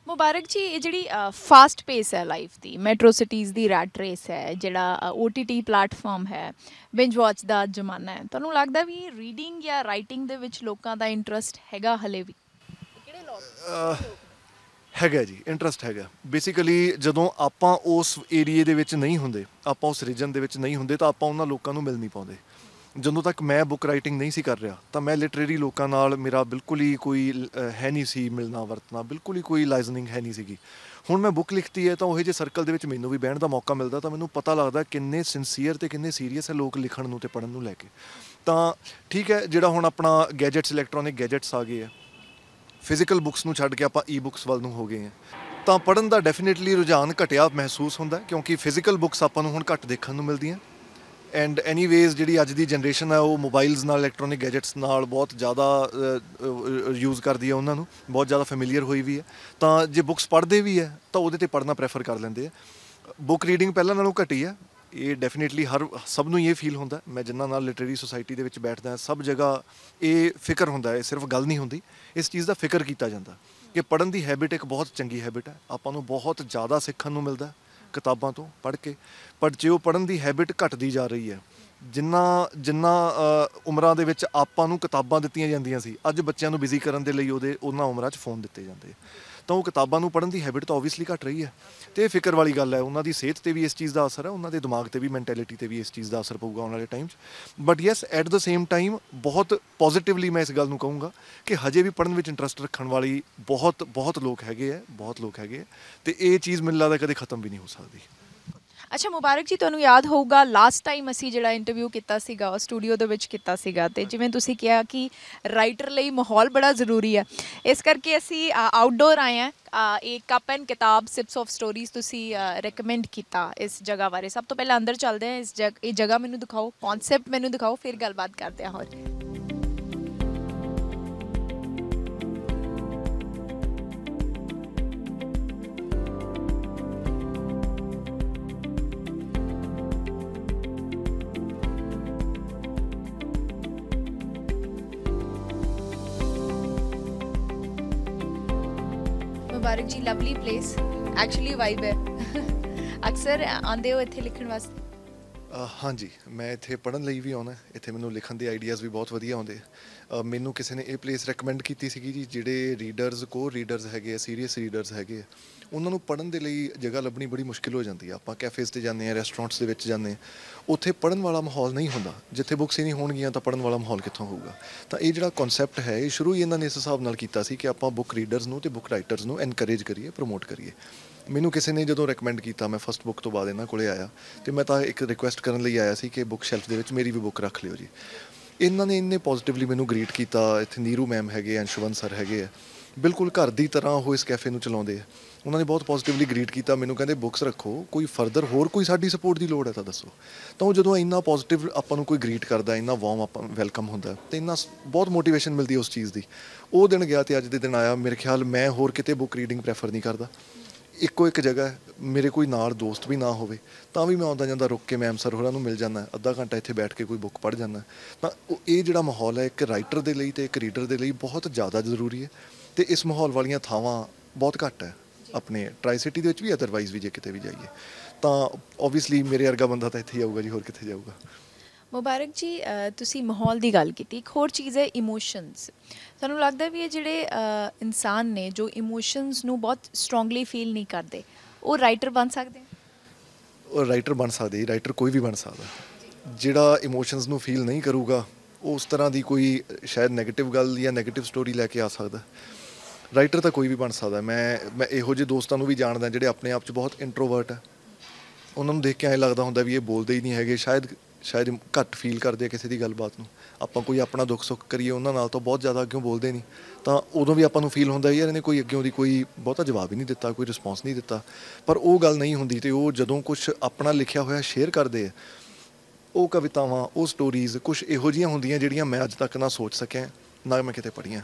ਮੁਬਾਰਕ ਜੀ ਇਹ ਜਿਹੜੀ ਫਾਸਟ ਪੇਸ ਹੈ ਲਾਈਫ ਦੀ ਮੈਟਰੋ ਸਿਟੀਜ਼ ਦੀ ਰੈਟ ਰੇਸ ਹੈ ਜਿਹੜਾ OTT ਪਲੇਟਫਾਰਮ ਹੈ ਬਿੰਜ ਵਾਚ ਦਾ ਜ਼ਮਾਨਾ ਹੈ ਤੁਹਾਨੂੰ ਲੱਗਦਾ ਵੀ ਰੀਡਿੰਗ ਜਾਂ ਰਾਈਟਿੰਗ ਦੇ ਵਿੱਚ ਲੋਕਾਂ ਦਾ ਇੰਟਰਸਟ ਹੈਗਾ ਹਲੇ ਵੀ ਕਿਹੜੇ ਲੋਕ ਹੈਗਾ ਜੀ ਇੰਟਰਸਟ ਹੈਗਾ ਬੇਸਿਕਲੀ ਜਦੋਂ ਆਪਾਂ ਉਸ ਏਰੀਏ ਦੇ ਵਿੱਚ ਨਹੀਂ ਹੁੰਦੇ ਆਪਾਂ ਉਸ ਰੀਜਨ ਦੇ ਵਿੱਚ ਨਹੀਂ ਹੁੰਦੇ ਤਾਂ ਆਪਾਂ ਉਹਨਾਂ ਲੋਕਾਂ ਨੂੰ ਮਿਲ ਨਹੀਂ ਪਾਉਂਦੇ ਜਦੋਂ ਤੱਕ ਮੈਂ ਬੁੱਕ ਰਾਈਟਿੰਗ ਨਹੀਂ ਸੀ ਕਰ ਰਿਹਾ ਤਾਂ ਮੈਂ ਲਿਟਰੇਰੀ ਲੋਕਾਂ ਨਾਲ ਮੇਰਾ ਬਿਲਕੁਲ ਹੀ ਕੋਈ ਹੈ ਨਹੀਂ ਸੀ ਮਿਲਣਾ ਵਰਤਣਾ ਬਿਲਕੁਲ ਹੀ ਕੋਈ ਲਾਈਜ਼ਨਿੰਗ ਹੈ ਨਹੀਂ ਸੀਗੀ ਹੁਣ ਮੈਂ ਬੁੱਕ ਲਿਖਤੀ ਹੈ ਤਾਂ ਉਹ ਜੇ ਸਰਕਲ ਦੇ ਵਿੱਚ ਮੈਨੂੰ ਵੀ ਬਹਿਣ ਦਾ ਮੌਕਾ ਮਿਲਦਾ ਤਾਂ ਮੈਨੂੰ ਪਤਾ ਲੱਗਦਾ ਕਿੰਨੇ ਸਿਨਸੀਅਰ ਤੇ ਕਿੰਨੇ ਸੀਰੀਅਸ ਹੈ ਲੋਕ ਲਿਖਣ ਨੂੰ ਤੇ ਪੜਨ ਨੂੰ ਲੈ ਕੇ ਤਾਂ ਠੀਕ ਹੈ ਜਿਹੜਾ ਹੁਣ ਆਪਣਾ ਗੈਜਟਸ ਇਲੈਕਟ੍ਰੋਨਿਕ ਗੈਜਟਸ ਆ ਗਏ ਆ ਫਿਜ਼ੀਕਲ ਬੁੱਕਸ ਨੂੰ ਛੱਡ ਕੇ ਆਪਾਂ ਈ-ਬੁੱਕਸ ਵੱਲ ਨੂੰ ਹੋ ਗਏ ਹਾਂ ਤਾਂ ਪੜਨ ਦਾ ਡੈਫੀਨਿਟਲੀ ਰੁਝਾਨ ਘਟਿਆ ਮਹਿਸੂਸ ਹੁੰਦਾ ਕਿਉਂਕਿ ਫਿਜ਼ੀਕਲ ਬੁੱਕਸ ਆਪਾਂ ਨੂੰ ਹੁਣ ਘੱਟ ਦੇਖਣ ਨੂੰ ਮਿਲਦੀਆਂ ਐਂਡ ਐਨੀਵੇਜ਼ ਜਿਹੜੀ ਅੱਜ ਦੀ ਜਨਰੇਸ਼ਨ ਆ ਉਹ ਮੋਬਾਈਲਸ ਨਾਲ ਇਲੈਕਟ੍ਰੋਨਿਕ ਗੈਜਟਸ ਨਾਲ ਬਹੁਤ ਜ਼ਿਆਦਾ ਯੂਜ਼ ਕਰਦੀ ਹੈ ਉਹਨਾਂ ਨੂੰ ਬਹੁਤ ਜ਼ਿਆਦਾ ਫੈਮਿਲੀਅਰ ਹੋਈ ਵੀ ਹੈ ਤਾਂ ਜੇ ਬੁੱਕਸ ਪੜ੍ਹਦੇ ਵੀ ਹੈ ਤਾਂ ਉਹਦੇ ਤੇ ਪੜਨਾ ਪ੍ਰੈਫਰ ਕਰ ਲੈਂਦੇ ਆ ਬੁੱਕ ਰੀਡਿੰਗ ਪਹਿਲਾਂ ਨਾਲੋਂ ਘਟੀ ਹੈ ਇਹ ਡੈਫੀਨਿਟਲੀ ਹਰ ਸਭ ਨੂੰ ਇਹ ਫੀਲ ਹੁੰਦਾ ਮੈਂ ਜਿੰਨਾਂ ਨਾਲ ਲਿਟਰੇਰੀ ਸੁਸਾਇਟੀ ਦੇ ਵਿੱਚ ਬੈਠਦਾ ਸਭ ਜਗ੍ਹਾ ਇਹ ਫਿਕਰ ਹੁੰਦਾ ਹੈ ਸਿਰਫ ਗੱਲ ਨਹੀਂ ਹੁੰਦੀ ਇਸ ਚੀਜ਼ ਦਾ ਫਿਕਰ ਕੀਤਾ ਜਾਂਦਾ ਕਿ ਪੜਨ ਦੀ ਹੈਬਿਟ ਇੱਕ ਬਹੁਤ ਚੰਗੀ ਹੈਬਿਟ ਹੈ ਆਪਾਂ ਨੂੰ ਬਹੁਤ ਜ਼ਿਆਦਾ ਸਿੱਖਣ ਨੂੰ ਮਿਲਦਾ ਕਿਤਾਬਾਂ ਤੋਂ ਪੜ੍ਹ ਕੇ ਪਰ ਜੇ ਉਹ ਪੜਨ ਦੀ ਹੈਬਿਟ ਘਟਦੀ ਜਾ ਰਹੀ ਹੈ ਜਿੰਨਾ ਜਿੰਨਾ ਉਮਰਾਂ ਦੇ ਵਿੱਚ ਆਪਾਂ ਨੂੰ ਕਿਤਾਬਾਂ ਦਿੱਤੀਆਂ ਜਾਂਦੀਆਂ ਸੀ ਅੱਜ ਬੱਚਿਆਂ ਨੂੰ ਬਿਜ਼ੀ ਕਰਨ ਦੇ ਲਈ ਉਹਦੇ ਉਹਨਾਂ ਉਮਰਾਂ 'ਚ ਫੋਨ ਦਿੱਤੇ ਜਾਂਦੇ ਆ ਤਾਂ ਉਹ ਕਿਤਾਬਾਂ ਨੂੰ ਪੜ੍ਹਨ ਦੀ ਹੈਬਿਟ ਤਾਂ ਆਬਵੀਅਸਲੀ ਘਟ ਰਹੀ ਹੈ ਤੇ ਇਹ ਫਿਕਰ ਵਾਲੀ ਗੱਲ ਹੈ ਉਹਨਾਂ ਦੀ ਸਿਹਤ ਤੇ ਵੀ ਇਸ ਚੀਜ਼ ਦਾ ਅਸਰ ਹੈ ਉਹਨਾਂ ਦੇ ਦਿਮਾਗ ਤੇ ਵੀ ਮੈਂਟੈਲਿਟੀ ਤੇ ਵੀ ਇਸ ਚੀਜ਼ ਦਾ ਅਸਰ ਪਊਗਾ ਆਉਣ ਵਾਲੇ ਟਾਈਮ 'ਚ but yes at the same time ਬਹੁਤ ਪੋਜ਼ਿਟਿਵਲੀ ਮੈਂ ਇਸ ਗੱਲ ਨੂੰ ਕਹੂੰਗਾ ਕਿ ਹਜੇ ਵੀ ਪੜਨ ਵਿੱਚ ਇੰਟਰਸਟ ਰੱਖਣ ਵਾਲੀ ਬਹੁਤ ਬਹੁਤ ਲੋਕ ਹੈਗੇ ਆ ਬਹੁਤ ਲੋਕ ਹੈਗੇ ਤੇ ਇਹ ਚੀਜ਼ ਮੈਨੂੰ ਲੱਗਦਾ ਕਦੇ ਖਤਮ ਵੀ ਨਹੀਂ ਹੋ ਸਕਦੀ ਅੱਛਾ ਮੁਬਾਰਕ ਜੀ ਤੁਹਾਨੂੰ ਯਾਦ ਹੋਊਗਾ ਲਾਸਟ ਟਾਈਮ ਅਸੀਂ ਜਿਹੜਾ ਇੰਟਰਵਿਊ ਕੀਤਾ ਸੀਗਾ ਉਹ ਸਟੂਡੀਓ ਦੇ ਵਿੱਚ ਕੀਤਾ ਸੀਗਾ ਤੇ ਜਿਵੇਂ ਤੁਸੀਂ ਕਿਹਾ ਕਿ ਰਾਈਟਰ ਲਈ ਮਾਹੌਲ ਬੜਾ ਜ਼ਰੂਰੀ ਹੈ ਇਸ ਕਰਕੇ ਅਸੀਂ ਆਊਟਡੋਰ ਆਏ ਆ ਇੱਕ ਕੱਪ ਐਂਡ ਕਿਤਾਬ ਸਿਪਸ ਆਫ ਸਟੋਰੀਜ਼ ਤੁਸੀਂ ਰეკਮੈਂਡ ਕੀਤਾ ਇਸ ਜਗ੍ਹਾ ਬਾਰੇ ਸਭ ਤੋਂ ਪਹਿਲਾਂ ਅੰਦਰ ਚੱਲਦੇ ਆ ਇਸ ਜਗ੍ਹਾ ਇਹ ਜਗ੍ਹਾ ਮੈਨੂੰ ਦਿਖਾਓ ਕਨਸੈਪਟ ਮੈਨੂੰ ਦਿਖਾਓ ਫਿਰ ਗੱਲਬਾਤ ਕਰਦੇ ਆ ਹੋਰ ਜੀ ਲਵਲੀ ਪਲੇਸ ਐਕਚੁਅਲੀ ਵਾਈਬ ਹੈ ਅਕਸਰ ਆਂਦੇ ਹੋ ਇੱਥੇ ਲਿਖਣ ਵਾਸਤੇ ਹਾਂਜੀ ਮੈਂ ਇੱਥੇ ਪੜਨ ਲਈ ਵੀ ਆਉਣਾ ਇੱਥੇ ਮੈਨੂੰ ਲਿਖਣ ਦੇ ਆਈਡੀਆਜ਼ ਵੀ ਬਹੁਤ ਵਧੀਆ ਆਉਂਦੇ ਮੈਨੂੰ ਕਿਸੇ ਨੇ ਇਹ ਪਲੇਸ ਰეკਮੈਂਡ ਕੀਤੀ ਸੀਗੀ ਜੀ ਜਿਹੜੇ ਰੀਡਰਸ ਕੋ ਰੀਡਰਸ ਹੈਗੇ ਆ ਸੀਰੀਅਸ ਰੀਡਰਸ ਹੈਗੇ ਆ ਉਹਨਾਂ ਨੂੰ ਪੜਨ ਦੇ ਲਈ ਜਗ੍ਹਾ ਲੱਭਣੀ ਬੜੀ ਮੁਸ਼ਕਿਲ ਹੋ ਜਾਂਦੀ ਆ ਆਪਾਂ ਕੈਫੇਸ ਤੇ ਜਾਂਦੇ ਆ ਰੈਸਟੋਰੈਂਟਸ ਦੇ ਵਿੱਚ ਜਾਂਦੇ ਆ ਉੱਥੇ ਪੜਨ ਵਾਲਾ ਮਾਹੌਲ ਨਹੀਂ ਹੁੰਦਾ ਜਿੱਥੇ ਬੁੱਕਸ ਹੀ ਨਹੀਂ ਹੋਣਗੀਆਂ ਤਾਂ ਪੜਨ ਵਾਲਾ ਮਾਹੌਲ ਕਿੱਥੋਂ ਹੋਊਗਾ ਤਾਂ ਇਹ ਜਿਹੜਾ ਕਨਸੈਪਟ ਹੈ ਇਹ ਸ਼ੁਰੂ ਹੀ ਇਹਨਾਂ ਨੇ ਇਸ ਹਿਸਾਬ ਨਾਲ ਕੀਤਾ ਸੀ ਕਿ ਆਪਾਂ ਬੁੱਕ ਰੀਡਰਸ ਨੂੰ ਤੇ ਬੁੱਕ ਰਾਈਟਰਸ ਨੂੰ ਐਨਕਰੇਜ ਕਰੀਏ ਪ੍ਰੋਮੋਟ ਕਰੀਏ ਮੈਨੂੰ ਕਿਸੇ ਨੇ ਜਦੋਂ ਰეკਮੈਂਡ ਕੀਤਾ ਮੈਂ ਫਸਟ ਬੁੱਕ ਤੋਂ ਬਾਅਦ ਇਹਨਾਂ ਕੋਲੇ ਆਇਆ ਤੇ ਮੈਂ ਤਾਂ ਇੱਕ ਰਿਕੁਐਸਟ ਕਰਨ ਲਈ ਆਇਆ ਸੀ ਕਿ ਬੁੱਕ ਸ਼ੈਲਫ ਦੇ ਵਿੱਚ ਮੇਰੀ ਵੀ ਬੁੱਕ ਰੱਖ ਲਿਓ ਜੀ ਇਹਨਾਂ ਨੇ ਇੰਨੇ ਪੋਜ਼ਿਟਿਵਲੀ ਮੈਨੂੰ ਗ੍ਰੀਟ ਕੀਤਾ ਇੱਥੇ ਨੀਰੂ ਮੈਮ ਹੈਗੇ ਅੰਸ਼ਵਨ ਸਰ ਹੈਗੇ ਆ ਬਿਲਕੁਲ ਘਰ ਦੀ ਤਰ੍ਹਾਂ ਉਹ ਇਸ ਕੈਫੇ ਨੂੰ ਚਲਾਉਂਦੇ ਆ ਉਹਨਾਂ ਨੇ ਬਹੁਤ ਪੋਜ਼ਿਟਿਵਲੀ ਗ੍ਰੀਟ ਕੀਤਾ ਮੈਨੂੰ ਕਹਿੰਦੇ ਬੁੱਕਸ ਰੱਖੋ ਕੋਈ ਫਰਦਰ ਹੋਰ ਕੋਈ ਸਾਡੀ ਸਪੋਰਟ ਦੀ ਲੋੜ ਹੈ ਤਾਂ ਦੱਸੋ ਤਾਂ ਉਹ ਜਦੋਂ ਇੰਨਾ ਪੋਜ਼ਿਟਿਵ ਆਪਾਂ ਨੂੰ ਕੋਈ ਗ੍ਰੀਟ ਕਰਦਾ ਇੰਨਾ ਵਾਰਮ ਆਪਾਂ ਵੈਲਕਮ ਹੁੰਦਾ ਤੇ ਇੰਨਾ ਬਹੁਤ ਮੋਟੀਵੇਸ਼ਨ ਮਿਲਦੀ ਉਸ ਚੀਜ਼ ਦੀ ਉਹ ਦਿਨ ਗਿਆ ਤੇ ਅੱਜ ਦੇ ਦਿਨ ਆਇਆ ਮੇਰੇ ਖਿਆਲ ਮੈਂ ਹੋਰ ਕਿਤੇ ਬੁੱਕ ਰੀਡਿੰਗ ਪ੍ਰੈਫਰ ਨਹੀਂ ਕਰਦਾ ਇੱਕੋ ਇੱਕ ਜਗ੍ਹਾ ਮੇਰੇ ਕੋਈ ਨਾਲ ਦੋਸਤ ਵੀ ਨਾ ਹੋਵੇ ਤਾਂ ਵੀ ਮੈਂ ਆਉਂਦਾ ਜਾਂਦਾ ਰੁੱਕ ਕੇ ਮੈਮ ਸਰ ਹੋਰਾਂ ਨੂੰ ਮਿਲ ਜਾਂਦਾ ਅੱਧਾ ਘੰਟਾ ਇੱਥੇ ਬੈਠ ਕੇ ਕੋਈ ਬੁੱਕ ਪੜ੍ਹ ਜਾਂਦਾ ਤਾਂ ਇਹ ਜਿਹੜਾ ਮਾਹੌਲ ਹੈ ਇੱਕ ਰਾਈਟਰ ਦੇ ਲਈ ਤੇ ਇੱਕ ਰੀਡਰ ਦੇ ਲਈ ਬਹੁਤ ਜ਼ਿਆਦਾ ਜ਼ਰੂਰੀ ਹੈ ਤੇ ਇਸ ਮਾਹੌਲ ਵਾਲੀਆਂ ਥਾਵਾਂ ਬਹੁਤ ਘੱਟ ਹੈ ਆਪਣੇ ਟਰਾਈ ਸਿਟੀ ਦੇ ਵਿੱਚ ਵੀ ਅਦਰਵਾਈਜ਼ ਵੀ ਜੇ ਕਿਤੇ ਵੀ ਜਾਈਏ ਤਾਂ ਆਬਵੀਅਸਲੀ ਮੇਰੇ ਵਰਗਾ ਬੰਦਾ ਤਾਂ ਇੱਥੇ ਹੀ ਆਊਗਾ ਜੀ ਹੋਰ ਕਿੱਥੇ ਜਾਊਗਾ ਮੁਬਾਰਕ ਜੀ ਤੁਸੀਂ ਮਾਹੌਲ ਦੀ ਗੱਲ ਕੀਤੀ ਇੱਕ ਹੋਰ ਚੀਜ਼ ਹੈ ਇਮੋਸ਼ਨਸ ਸਾਨੂੰ ਲੱਗਦਾ ਵੀ ਇਹ ਜਿਹੜੇ ਇਨਸਾਨ ਨੇ ਜੋ ਇਮੋਸ਼ਨਸ ਨੂੰ ਬਹੁਤ ਸਟਰੋਂਗਲੀ ਫੀਲ ਨਹੀਂ ਕਰਦੇ ਉਹ ਰਾਈਟਰ ਬਣ ਸਕਦੇ ਉਹ ਰਾਈਟਰ ਬਣ ਸਕਦੇ ਰਾਈਟਰ ਕੋਈ ਵੀ ਬਣ ਸਕਦਾ ਜਿਹੜਾ ਇਮੋਸ਼ਨਸ ਨੂੰ ਫੀਲ ਨਹੀਂ ਕਰੂਗਾ ਉਸ ਤਰ੍ਹਾਂ ਦੀ ਕੋਈ ਸ਼ਾਇਦ 네ਗੇਟਿਵ ਗੱਲ ਜਾਂ 네ਗੇਟਿਵ ਸਟੋਰੀ ਲੈ ਕੇ ਆ ਸਕਦਾ ਰਾਈਟਰ ਤਾਂ ਕੋਈ ਵੀ ਬਣ ਸਕਦਾ ਮੈਂ ਮੈਂ ਇਹੋ ਜਿਹੇ ਦੋਸਤਾਂ ਨੂੰ ਵੀ ਜਾਣਦਾ ਜਿਹੜੇ ਆਪਣੇ ਆਪ 'ਚ ਬਹੁਤ ਇੰਟਰੋਵਰਟ ਆ ਉਹਨਾਂ ਨੂੰ ਦੇਖ ਕੇ ਐਂ ਲੱਗਦਾ ਹੁੰਦਾ ਵੀ ਇਹ ਬੋਲਦੇ ਹੀ ਨਹੀਂ ਹੈਗੇ ਸ਼ਾਇਦ ਸ਼ਾਇਦ ਘੱਟ ਫੀਲ ਕਰਦੇ ਆ ਕਿਸੇ ਦੀ ਗੱਲਬਾਤ ਨੂੰ ਆਪਾਂ ਕੋਈ ਆਪਣਾ ਦੁੱਖ ਸੁੱਖ ਕਰੀਏ ਉਹਨਾਂ ਨਾਲ ਤਾਂ ਬਹੁਤ ਜ਼ਿਆਦਾ ਅੱਗੇ ਬੋਲਦੇ ਨਹੀਂ ਤਾਂ ਉਦੋਂ ਵੀ ਆਪਾਂ ਨੂੰ ਫੀਲ ਹੁੰਦਾ ਯਾਰ ਇਹਨੇ ਕੋਈ ਅੱਗੇ ਦੀ ਕੋਈ ਬਹੁਤਾ ਜਵਾਬ ਹੀ ਨਹੀਂ ਦਿੱਤਾ ਕੋਈ ਰਿਸਪੌਂਸ ਨਹੀਂ ਦਿੱਤਾ ਪਰ ਉਹ ਗੱਲ ਨਹੀਂ ਹੁੰਦੀ ਤੇ ਉਹ ਜਦੋਂ ਕੁਝ ਆਪਣਾ ਲਿਖਿਆ ਹੋਇਆ ਸ਼ੇਅਰ ਕਰਦੇ ਆ ਉਹ ਕਵਿਤਾਵਾਂ ਉਹ ਸਟੋਰੀਜ਼ ਕੁਝ ਇਹੋ ਜੀਆਂ ਹੁੰਦੀਆਂ ਜਿਹੜੀਆਂ ਮੈਂ ਅੱਜ ਤੱਕ ਨਾ ਸੋਚ ਸਕਿਆ ਨਾ ਮੈਂ ਕਿਤੇ ਪੜ੍ਹੀਆਂ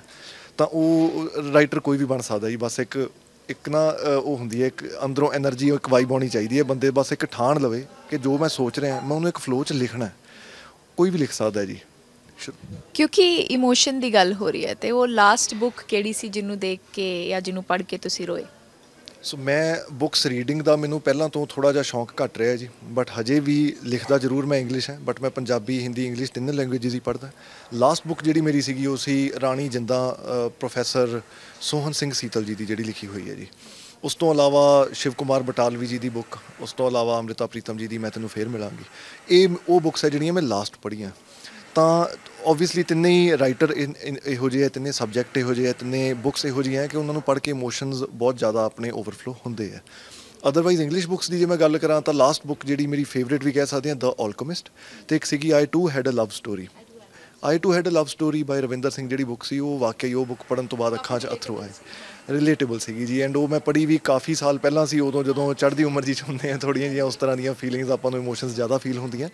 ਤਾਂ ਉਹ ਰਾਈਟਰ ਕੋਈ ਵੀ ਬਣ ਸਕਦਾ ਜੀ ਬਸ ਇੱਕ ਇੱਕ ਨਾ ਉਹ ਹੁੰਦੀ ਹੈ ਇੱਕ ਅੰਦਰੋਂ એનર્ਜੀ ਇੱਕ ਵਾਈਬ ਹੋਣੀ ਚਾਹੀਦੀ ਹੈ ਬੰਦੇ ਬਸ ਇੱਕ ਠਾਣ ਲਵੇ ਕਿ ਜੋ ਮੈਂ ਸੋਚ ਰਿਹਾ ਮੈਂ ਉਹਨੂੰ ਇੱਕ ਫਲੋ 'ਚ ਲਿਖਣਾ ਕੋਈ ਵੀ ਲਿਖ ਸਕਦਾ ਜੀ ਕਿਉਂਕਿ ਇਮੋਸ਼ਨ ਦੀ ਗੱਲ ਹੋ ਰਹੀ ਹੈ ਤੇ ਉਹ ਲਾਸਟ ਬੁੱਕ ਕਿਹੜੀ ਸੀ ਜਿਹਨੂੰ ਦੇਖ ਕੇ ਜਾਂ ਜਿਹਨੂੰ ਪੜ੍ਹ ਕੇ ਤੁਸੀਂ ਰੋਏ ਸੋ ਮੈਂ ਬੁక్స్ ਰੀਡਿੰਗ ਦਾ ਮੈਨੂੰ ਪਹਿਲਾਂ ਤੋਂ ਥੋੜਾ ਜਿਹਾ ਸ਼ੌਂਕ ਘਟ ਰਿਹਾ ਜੀ ਬਟ ਹਜੇ ਵੀ ਲਿਖਦਾ ਜ਼ਰੂਰ ਮੈਂ ਇੰਗਲਿਸ਼ ਹੈ ਬਟ ਮੈਂ ਪੰਜਾਬੀ ਹਿੰਦੀ ਇੰਗਲਿਸ਼ ਤਿੰਨ ਲੈਂਗੁਏਜਸ ਹੀ ਪੜ੍ਹਦਾ ਲਾਸਟ ਬੁੱਕ ਜਿਹੜੀ ਮੇਰੀ ਸੀਗੀ ਉਹ ਸੀ ਰਾਣੀ ਜਿੰਦਾ ਪ੍ਰੋਫੈਸਰ ਸੋਹਨ ਸਿੰਘ ਸੀਤਲ ਜੀ ਦੀ ਜਿਹੜੀ ਲਿਖੀ ਹੋਈ ਹੈ ਜੀ ਉਸ ਤੋਂ ਇਲਾਵਾ ਸ਼ਿਵ ਕੁਮਾਰ ਬਟਾਲਵੀ ਜੀ ਦੀ ਬੁੱਕ ਉਸ ਤੋਂ ਇਲਾਵਾ ਅਮ੍ਰਿਤਾ ਪ੍ਰੀਤਮ ਜੀ ਦੀ ਮੈਂ ਤੈਨੂੰ ਫੇਰ ਮਿਲਾਂਗੀ ਇਹ ਉਹ ਬੁੱਕਸ ਹੈ ਜਿਹੜੀਆਂ ਮੈਂ ਲਾਸਟ ਪੜ੍ਹੀਆਂ ਤਾਂ ਆਬਵੀਅਸਲੀ ਤਿੰਨੇ ਹੀ ਰਾਈਟਰ ਇਹੋ ਜਿਹੇ ਤਿੰਨੇ ਸਬਜੈਕਟ ਇਹੋ ਜਿਹੇ ਤਿੰਨੇ ਬੁੱਕਸ ਇਹੋ ਜਿਹੀਆਂ ਕਿ ਉਹਨਾਂ ਨੂੰ ਪੜ੍ਹ ਕੇ ਇਮੋਸ਼ਨਸ ਬਹੁਤ ਜ਼ਿਆਦਾ ਆਪਣੇ ਓਵਰਫਲੋ ਹੁੰਦੇ ਆ ਅਦਰਵਾਈਜ਼ ਇੰਗਲਿਸ਼ ਬੁੱਕਸ ਦੀ ਜੇ ਮੈਂ ਗੱਲ ਕਰਾਂ ਤਾਂ ਲਾਸਟ ਬੁੱਕ ਜਿਹੜੀ ਮੇਰੀ ਫੇਵਰਿਟ ਵੀ ਕਹਿ ਸਕਦੇ ਹਾਂ ਦ ਆਲਕਮਿਸਟ ਤੇ ਇੱਕ ਸੀਗੀ I too had a love story I too had a love story by Ravinder Singh ਜਿਹੜੀ ਬੁੱਕ ਸੀ ਉਹ ਵਾਕਈ ਉਹ ਬੁੱਕ ਪੜਨ ਤੋਂ ਬਾਅਦ ਅੱਖਾਂ 'ਚ ਅਥਰੂ ਆਏ ਰਿਲੇਟੇਬਲ ਸੀਗੀ ਜੀ ਐਂਡ ਉਹ ਮੈਂ ਪੜ੍ਹੀ ਵੀ ਕਾਫੀ ਸਾਲ ਪਹਿਲਾਂ ਸੀ ਉਦੋਂ ਜਦੋਂ ਚੜ੍ਹਦੀ ਉਮਰ 'ਚ ਹੁੰਦੇ ਆ ਥੋੜੀਆਂ ਜੀਆਂ ਉਸ ਤਰ੍ਹਾਂ ਦੀਆਂ ਫੀਲਿੰਗਸ ਆਪਾਂ ਨੂੰ ਇਮੋਸ਼ਨਸ ਜ਼ਿਆਦਾ ਫੀਲ ਹੁੰਦੀਆਂ